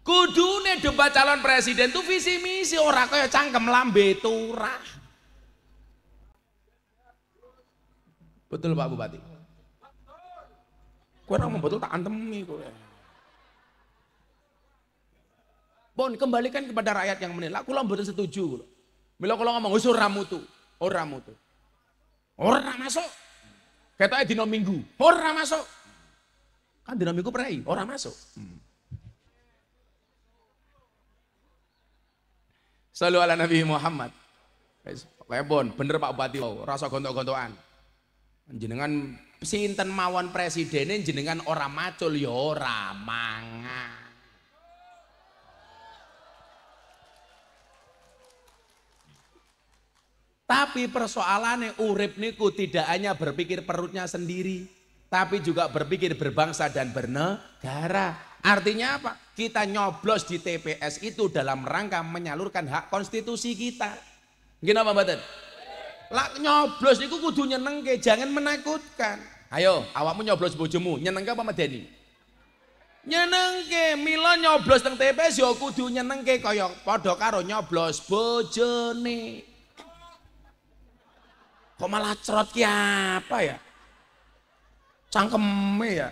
Kudune debat calon presiden tuh visi misi ora kaya cangkem lambe turah. Betul Pak Bupati. Kowe nang betul tak antemi kowe. Bon, kembalikan kepada rakyat yang menilai. Kula mboten setuju. Mila kula ngomong ramu tu orang ora mutu. orang masuk. Ketoke dina Minggu, orang masuk. Kan dinamiku perai iya. orang masuk. Hmm. Selalu ala Nabi Muhammad. Lebon, bener Pak Bupati, oh, rasa gontok-gontokan. Jenengan sinten mawon presidennya jenengan orang macul ya ora mangan. Tapi persoalannya urip niku tidak hanya berpikir perutnya sendiri tapi juga berpikir berbangsa dan bernegara. Artinya apa? Kita nyoblos di TPS itu dalam rangka menyalurkan hak konstitusi kita. Gimana, apa mboten? Lah nyoblos itu kudu nengke, jangan menakutkan. Ayo, awakmu nyoblos bojomu, nyenengke apa medeni? Nyenengke, milo nyoblos teng TPS ya kudu nengke, kaya padha karo nyoblos bojone. Kok malah cerot ki apa ya? cangkeme ya.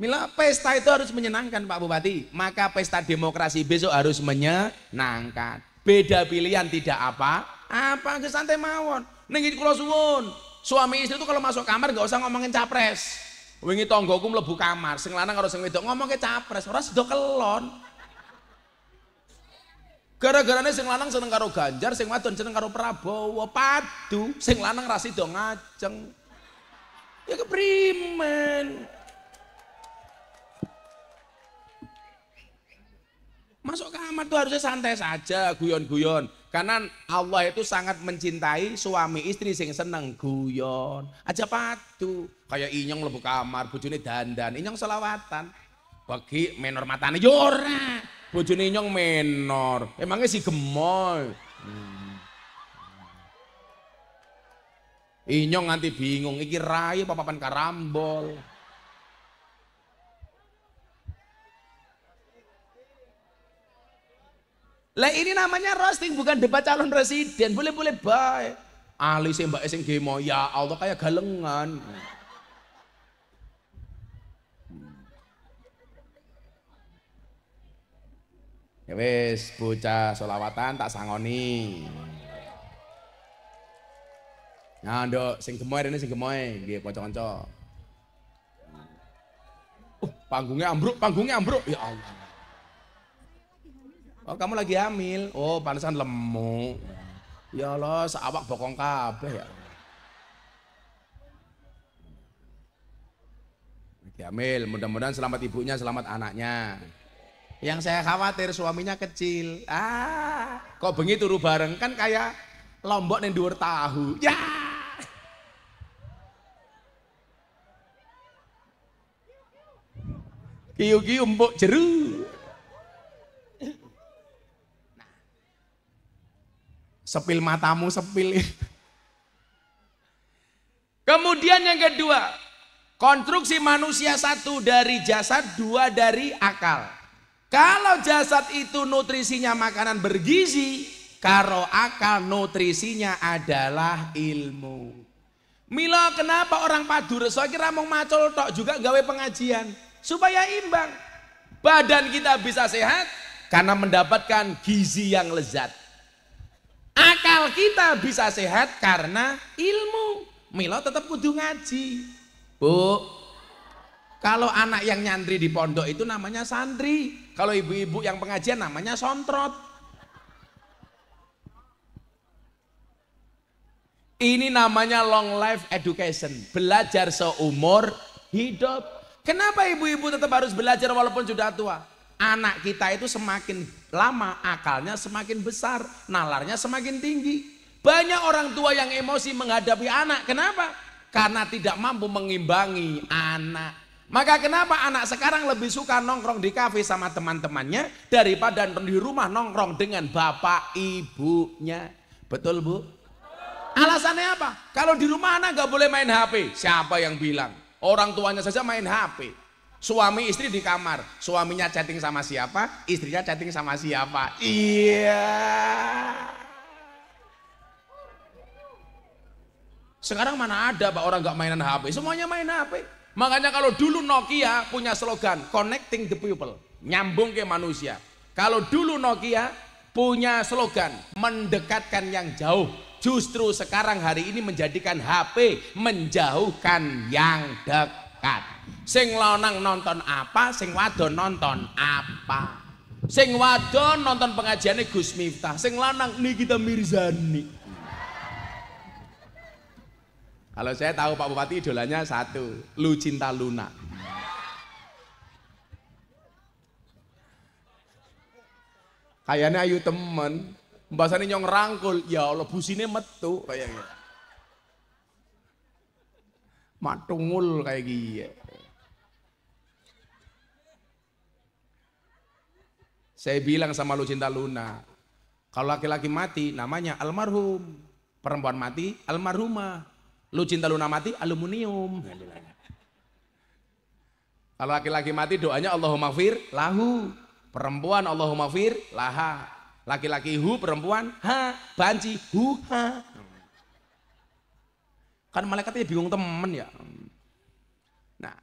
Mila pesta itu harus menyenangkan Pak Bupati, maka pesta demokrasi besok harus menyenangkan. Beda pilihan tidak apa, apa ke santai mawon. Nengit kulo suwun, suami istri itu kalau masuk kamar nggak usah ngomongin capres. Wingi tonggoku mlebu kamar, sing lanang karo sing wedok ngomongke capres, ora sedo kelon. Gara-garane sing lanang seneng karo Ganjar, sing wadon seneng karo Prabowo, padu. Sing lanang ra sedo Ya keprimen. Masuk kamar tuh harusnya santai saja, guyon-guyon. Karena Allah itu sangat mencintai suami istri yang seneng guyon. Aja patu Kayak inyong lebu kamar, bujuni dandan, inyong selawatan. Bagi menor matanya, yora. Bujuni inyong menor. Emangnya si gemoy. Hmm. Inyong nganti bingung, iki rai apa papan karambol. Lah ini namanya roasting bukan debat calon presiden, boleh-boleh baik. Ahli sih mbak sing gemo, ya Allah kayak galengan. Ya wes bocah solawatan tak sangoni. Nah, ndok sing gemoy rene sing gemoy nggih kanca-kanca. Uh, panggungnya ambruk, panggungnya ambruk. Ya Allah. Oh, kamu lagi hamil. Oh, panasan lemu. Ya Allah, seawak bokong kabeh ya. Lagi hamil, mudah-mudahan selamat ibunya, selamat anaknya. Yang saya khawatir suaminya kecil. Ah, kok bengi turu bareng kan kayak lombok yang dua tahu. Ya.
Iyo ki empuk jeru.
Sepil matamu sepil. Kemudian yang kedua, konstruksi manusia satu dari jasad, dua dari akal. Kalau jasad itu nutrisinya makanan bergizi, karo akal nutrisinya adalah ilmu. Milo kenapa orang saya kira mau macol tok juga gawe pengajian? supaya imbang. Badan kita bisa sehat karena mendapatkan gizi yang lezat. Akal kita bisa sehat karena ilmu. Milo tetap kudu ngaji. Bu, kalau anak yang nyantri di pondok itu namanya santri. Kalau ibu-ibu yang pengajian namanya sontrot. Ini namanya long life education. Belajar seumur hidup. Kenapa ibu-ibu tetap harus belajar walaupun sudah tua? Anak kita itu semakin lama akalnya semakin besar, nalarnya semakin tinggi. Banyak orang tua yang emosi menghadapi anak. Kenapa? Karena tidak mampu mengimbangi anak. Maka kenapa anak sekarang lebih suka nongkrong di kafe sama teman-temannya daripada di rumah nongkrong dengan bapak ibunya? Betul bu? Alasannya apa? Kalau di rumah anak gak boleh main HP. Siapa yang bilang? Orang tuanya saja main HP. Suami istri di kamar, suaminya chatting sama siapa, istrinya chatting sama siapa. Iya. Sekarang mana ada pak orang nggak mainan HP, semuanya main HP. Makanya kalau dulu Nokia punya slogan connecting the people, nyambung ke manusia. Kalau dulu Nokia punya slogan mendekatkan yang jauh justru sekarang hari ini menjadikan HP menjauhkan yang dekat sing lanang nonton apa sing wadon nonton apa sing wadon nonton pengajiannya Gus Miftah sing lanang Nikita Mirzani kalau saya tahu Pak Bupati idolanya satu Lu Cinta Luna kayaknya ayu temen Bahasane nyong rangkul, ya Allah businya metu kayak gitu. Matungul kayak gitu. Saya bilang sama lu cinta Luna, kalau laki-laki mati namanya almarhum, perempuan mati almarhumah. Lu cinta Luna mati aluminium. Kalau laki-laki mati doanya Allahumma fir lahu. Perempuan Allahumma fir laha. Laki-laki hu, perempuan ha, banci hu ha. Kan malaikatnya bingung temen ya. Nah,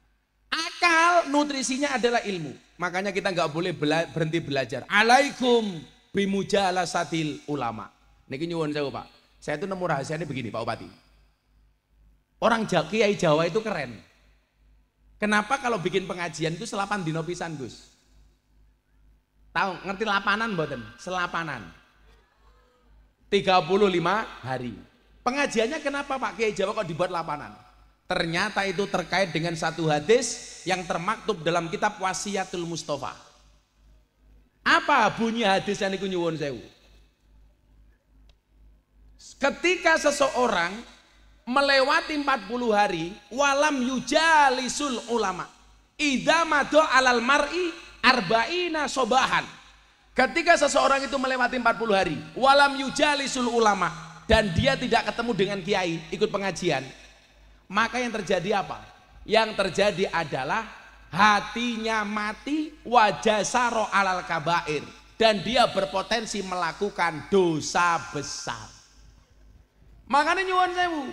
akal nutrisinya adalah ilmu. Makanya kita nggak boleh bela berhenti belajar. Alaikum bimujala satil ulama. Niki nyuwun saya Pak. Saya itu nemu rahasianya begini Pak Bupati. Orang Kiai Jawa itu keren. Kenapa kalau bikin pengajian itu selapan dino pisan Gus? Tahu ngerti lapanan mboten? Selapanan. 35 hari. Pengajiannya kenapa Pak Kiai Jawa kok dibuat lapanan? Ternyata itu terkait dengan satu hadis yang termaktub dalam kitab Wasiatul Mustafa. Apa bunyi hadis yang niku nyuwun sewu? Ketika seseorang melewati 40 hari walam yujalisul ulama idza alal mar'i arba'ina sobahan. Ketika seseorang itu melewati 40 hari, walam yujali sul ulama dan dia tidak ketemu dengan kiai ikut pengajian, maka yang terjadi apa? Yang terjadi adalah hatinya mati wajah saro alal kabair dan dia berpotensi melakukan dosa besar. Makanya
nyuwun sewu.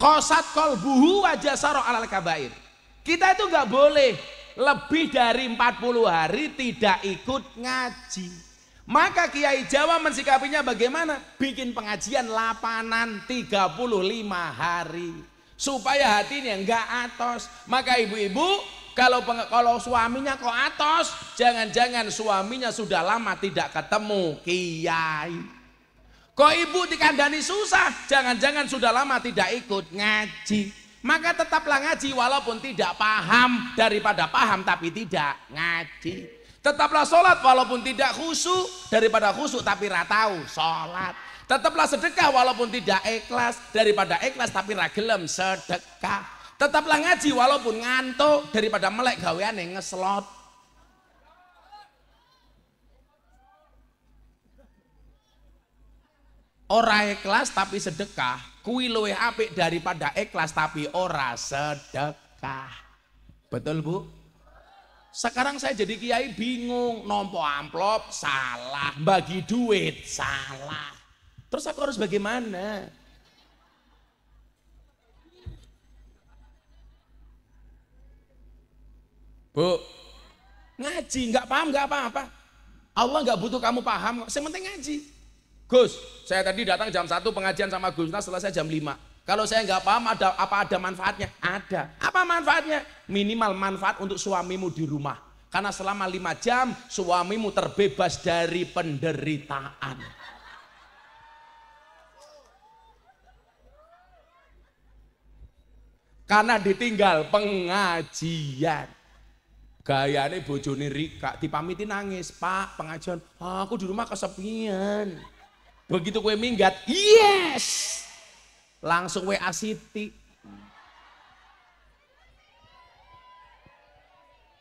Kosat kol buhu wajah saro alal kabair. Kita itu nggak boleh lebih dari 40 hari tidak ikut ngaji. Maka Kiai Jawa mensikapinya bagaimana? Bikin pengajian lapanan 35 hari. Supaya hatinya enggak atos. Maka ibu-ibu kalau kalau suaminya kok atos, jangan-jangan suaminya sudah lama tidak ketemu Kiai. Kok ibu dikandani susah, jangan-jangan sudah lama tidak ikut ngaji. Maka tetaplah ngaji walaupun tidak paham daripada paham tapi tidak ngaji. Tetaplah sholat walaupun tidak khusyuk daripada khusyuk tapi ratau sholat. Tetaplah sedekah walaupun tidak ikhlas daripada ikhlas tapi ragelem sedekah. Tetaplah ngaji walaupun ngantuk daripada melek gawean yang ngeslot. orang ikhlas tapi sedekah kui luwe apik daripada ikhlas tapi ora sedekah. Betul, Bu? Sekarang saya jadi kiai bingung, nompo amplop salah, bagi duit salah. Terus aku harus bagaimana? Bu, ngaji nggak paham nggak apa-apa. Allah nggak butuh kamu paham, saya penting ngaji. Gus, saya tadi datang jam 1 pengajian sama Gus Nas selesai jam 5. Kalau saya nggak paham ada apa ada manfaatnya? Ada. Apa manfaatnya? Minimal manfaat untuk suamimu di rumah. Karena selama 5 jam suamimu terbebas dari penderitaan. Karena ditinggal pengajian. Gaya ini bojone Rika dipamitin nangis, "Pak, pengajian. Aku di rumah kesepian." Begitu kue minggat, yes! Langsung WA Siti.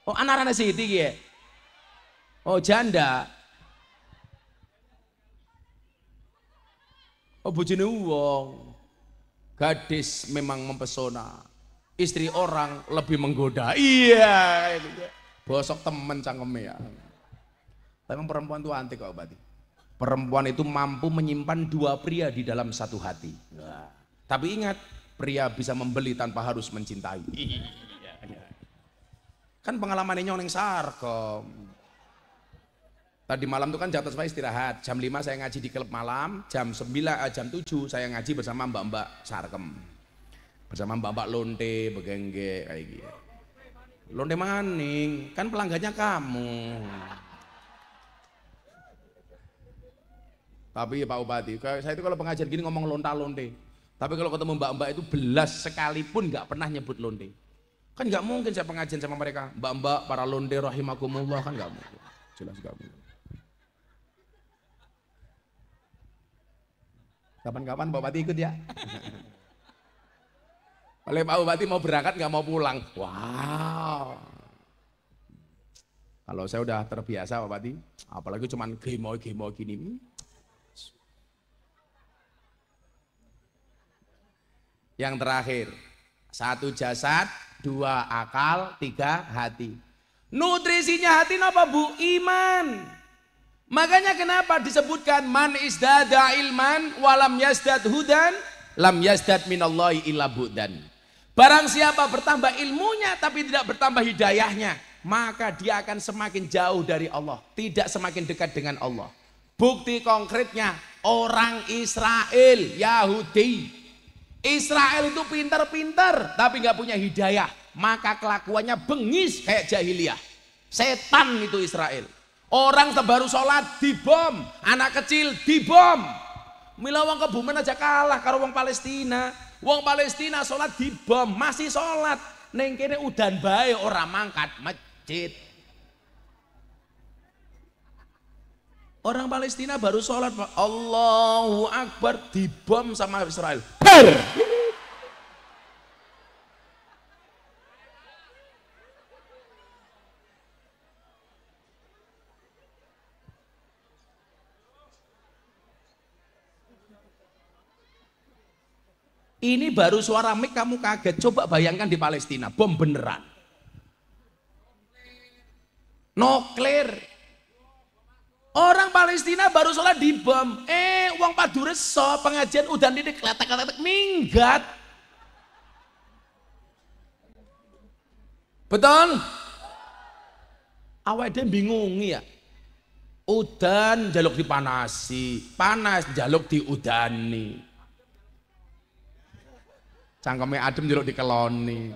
Oh anak-anak Siti ya? Oh janda. Oh bujine uang. Gadis memang mempesona. Istri orang lebih menggoda. Iya. Bosok temen cangkem ya. Tapi perempuan tuh antik kok berarti. Perempuan itu mampu menyimpan dua pria di dalam satu hati. tapi ingat, pria bisa membeli tanpa harus mencintai. Iya. Kan pengalaman ini neng sarkom. Tadi malam itu kan jatuh saya istirahat, jam 5 saya ngaji di klub malam, jam 9 eh, jam 7 saya ngaji bersama mbak-mbak sarkem. Bersama mbak-mbak lonte, begengge kayak gitu. Lonte maning, kan pelanggannya kamu. Tapi ya Pak Bupati, saya itu kalau pengajian gini ngomong lontar lonte Tapi kalau ketemu mbak-mbak itu belas sekalipun nggak pernah nyebut lonte. Kan nggak mungkin saya pengajian sama mereka. Mbak-mbak, para lonte rahimakumullah kan nggak mungkin. Jelas nggak mungkin. Kapan-kapan Pak Bupati ikut ya. Oleh Pak Bupati mau berangkat nggak mau pulang. Wow. Kalau saya udah terbiasa Pak Bupati, apalagi cuman gemoy gemoy gini, hmm, Yang terakhir, satu jasad, dua akal, tiga hati. Nutrisinya hati apa bu? Iman. Makanya kenapa disebutkan man isdada ilman walam yasdad hudan lam yasdad minallahi illa budan. Barang siapa bertambah ilmunya tapi tidak bertambah hidayahnya, maka dia akan semakin jauh dari Allah, tidak semakin dekat dengan Allah. Bukti konkretnya orang Israel Yahudi Israel itu pintar-pintar, tapi nggak punya hidayah. Maka kelakuannya bengis kayak jahiliyah. Setan itu Israel. Orang terbaru sholat dibom. Anak kecil dibom. Mila wong kebumen aja kalah karo wong Palestina. Wong Palestina sholat dibom, masih sholat. Neng kene udan bae orang mangkat masjid. Orang Palestina baru sholat, Allahu Akbar dibom sama Israel. Ber. Ini baru suara mic kamu kaget. Coba bayangkan di Palestina, bom beneran. Nuklir. Orang Palestina baru sholat di bom. Eh, uang padure so, pengajian udan dekat letak letak minggat. Betul? Awalnya bingung ya. Udan jaluk dipanasi, panas jaluk diudani. Cangkeme adem jaluk dikeloni.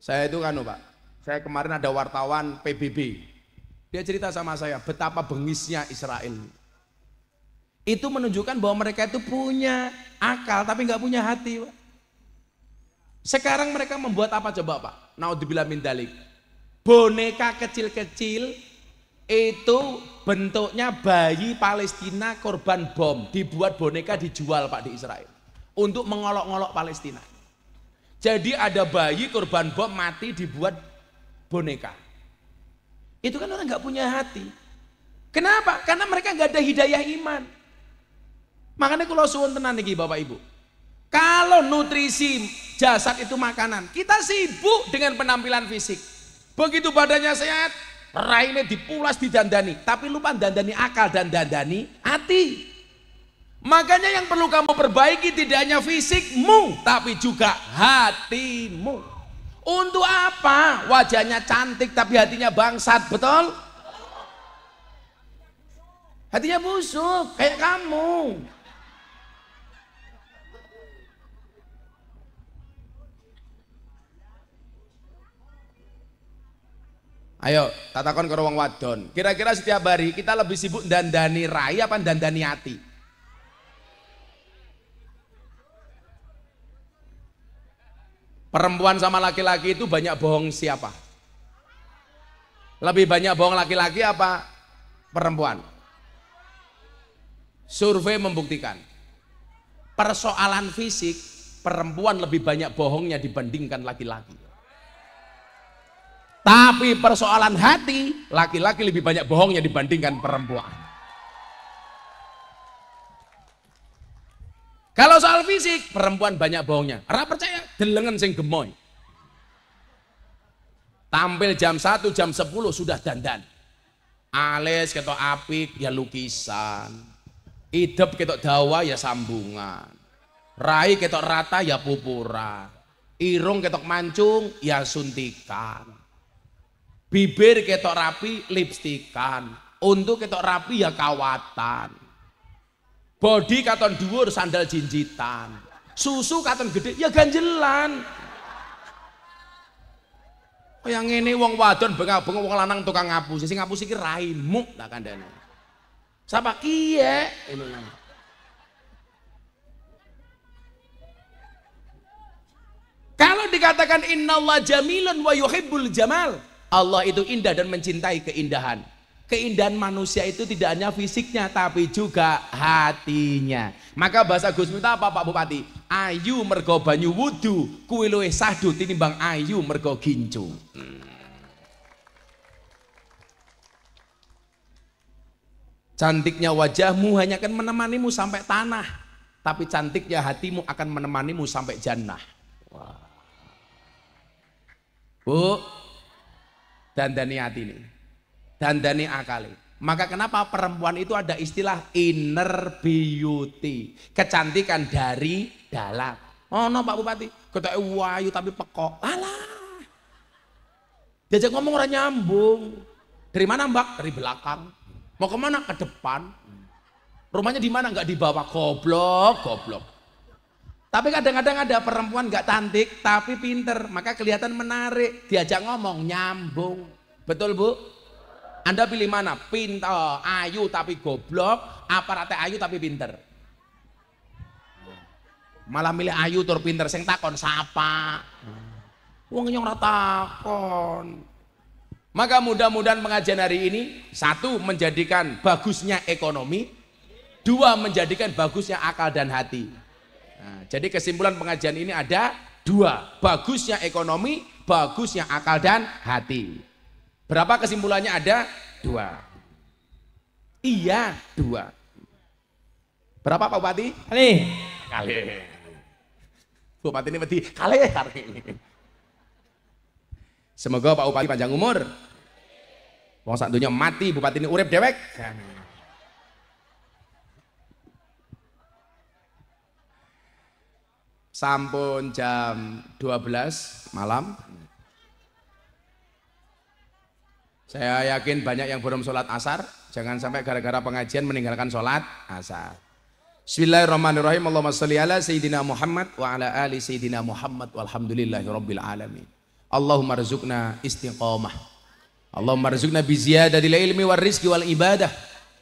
Saya itu kan, Pak. Saya kemarin ada wartawan PBB, dia cerita sama saya betapa bengisnya Israel. Itu menunjukkan bahwa mereka itu punya akal tapi nggak punya hati. Sekarang mereka membuat apa coba Pak? Naudzubillah min dalik. Boneka kecil-kecil itu bentuknya bayi Palestina korban bom dibuat boneka dijual Pak di Israel untuk mengolok-olok Palestina. Jadi ada bayi korban bom mati dibuat boneka. Itu kan orang nggak punya hati. Kenapa? Karena mereka nggak ada hidayah iman. Makanya kalau suwun tenan nih Bapak Ibu. Kalau nutrisi jasad itu makanan, kita sibuk dengan penampilan fisik. Begitu badannya sehat, raine dipulas didandani, tapi lupa dandani akal dan dandani hati. Makanya yang perlu kamu perbaiki tidak hanya fisikmu, tapi juga hatimu. Untuk apa? Wajahnya cantik tapi hatinya bangsat, betul? Hatinya busuk, kayak kamu. Ayo, tatakan ke ruang wadon. Kira-kira setiap hari kita lebih sibuk dandani rai apa dandani hati? Perempuan sama laki-laki itu banyak bohong siapa? Lebih banyak bohong laki-laki apa perempuan? Survei membuktikan. Persoalan fisik, perempuan lebih banyak bohongnya dibandingkan laki-laki. Tapi persoalan hati, laki-laki lebih banyak bohongnya dibandingkan perempuan. Kalau soal fisik, perempuan banyak bohongnya. Ora percaya, delengen sing gemoy. Tampil jam 1, jam 10 sudah dandan. Alis ketok apik ya lukisan. Idep ketok dawa ya sambungan. Rai ketok rata ya pupura. Irung ketok mancung ya suntikan. Bibir ketok rapi lipstikan. Untuk ketok rapi ya kawatan Body katon dhuwur sandal jinjitan. Susu katon gede ya ganjelan. Kaya ngene wong wadon bengak-bengok wong lanang tukang ngapus. Sing ngapus iki raimu tak kandhane. Sapa kiye? Ya. Kalau dikatakan innallaha jamilun wa yuhibbul jamal, Allah itu indah dan mencintai keindahan. Keindahan manusia itu tidak hanya fisiknya tapi juga hatinya. Maka bahasa Gus Miftah apa Pak Bupati? Ayu mergo banyu wudu kuwi luwih sahdu tinimbang ayu mergo gincu. Cantiknya wajahmu hanya akan menemanimu sampai tanah, tapi cantiknya hatimu akan menemanimu sampai jannah. Wah. Bu, dan dani hati ini dandani akali. Maka kenapa perempuan itu ada istilah inner beauty, kecantikan dari dalam. Oh no Pak Bupati, kata wahyu tapi pekok. Alah. Diajak ngomong orang nyambung. Dari mana Mbak? Dari belakang. Mau kemana? Ke depan. Rumahnya di mana? Enggak bawah goblok, goblok. Tapi kadang-kadang ada perempuan nggak cantik tapi pinter, maka kelihatan menarik. Diajak ngomong nyambung. Betul Bu? Anda pilih mana? Pinter, ayu tapi goblok, apa rata ayu tapi pinter? Malah milih ayu tur pinter, sing takon sapa? Wong nyong takon. Maka mudah-mudahan pengajian hari ini satu menjadikan bagusnya ekonomi, dua menjadikan bagusnya akal dan hati. Nah, jadi kesimpulan pengajian ini ada dua, bagusnya ekonomi, bagusnya akal dan hati. Berapa kesimpulannya ada? Dua. Iya, dua. Berapa Pak Bupati? Kali. Kali. Bupati ini berarti kali ini. Semoga Pak Bupati panjang umur. Wong sak mati, Bupati ini urip dewek. Sampun jam 12 malam. Saya yakin banyak yang belum sholat asar, jangan sampai gara-gara pengajian meninggalkan sholat asar. Bismillahirrahmanirrahim. Allahumma salli ala Sayyidina Muhammad wa ala ali Sayyidina Muhammad walhamdulillahi rabbil alamin. Allahumma rizukna istiqamah. Allahumma rizukna biziyadadil ilmi wal rizki wal ibadah.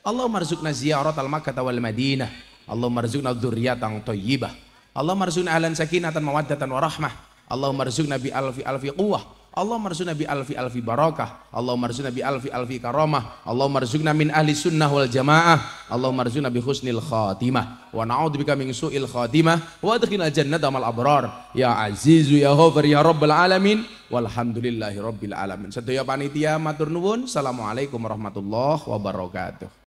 Allahumma rizukna ziyarat al makkah wal madinah. Allahumma rizukna dhuryatan tayyibah. Allahumma rizukna ahlan sakinatan mawaddatan wa rahmah. Allahumma rizukna bi alfi alfi quwah. Allah marzuna bi alfi alfi barakah Allah marzuna bi alfi alfi karamah Allah marzuna min ahli sunnah wal jamaah Allah marzuna bi husnil khatimah wa bika min su'il khatimah wa adkhilna jannata mal abrar ya azizu ya hover ya rabbal alamin walhamdulillahi rabbil alamin sedaya panitia matur nuwun assalamualaikum warahmatullahi wabarakatuh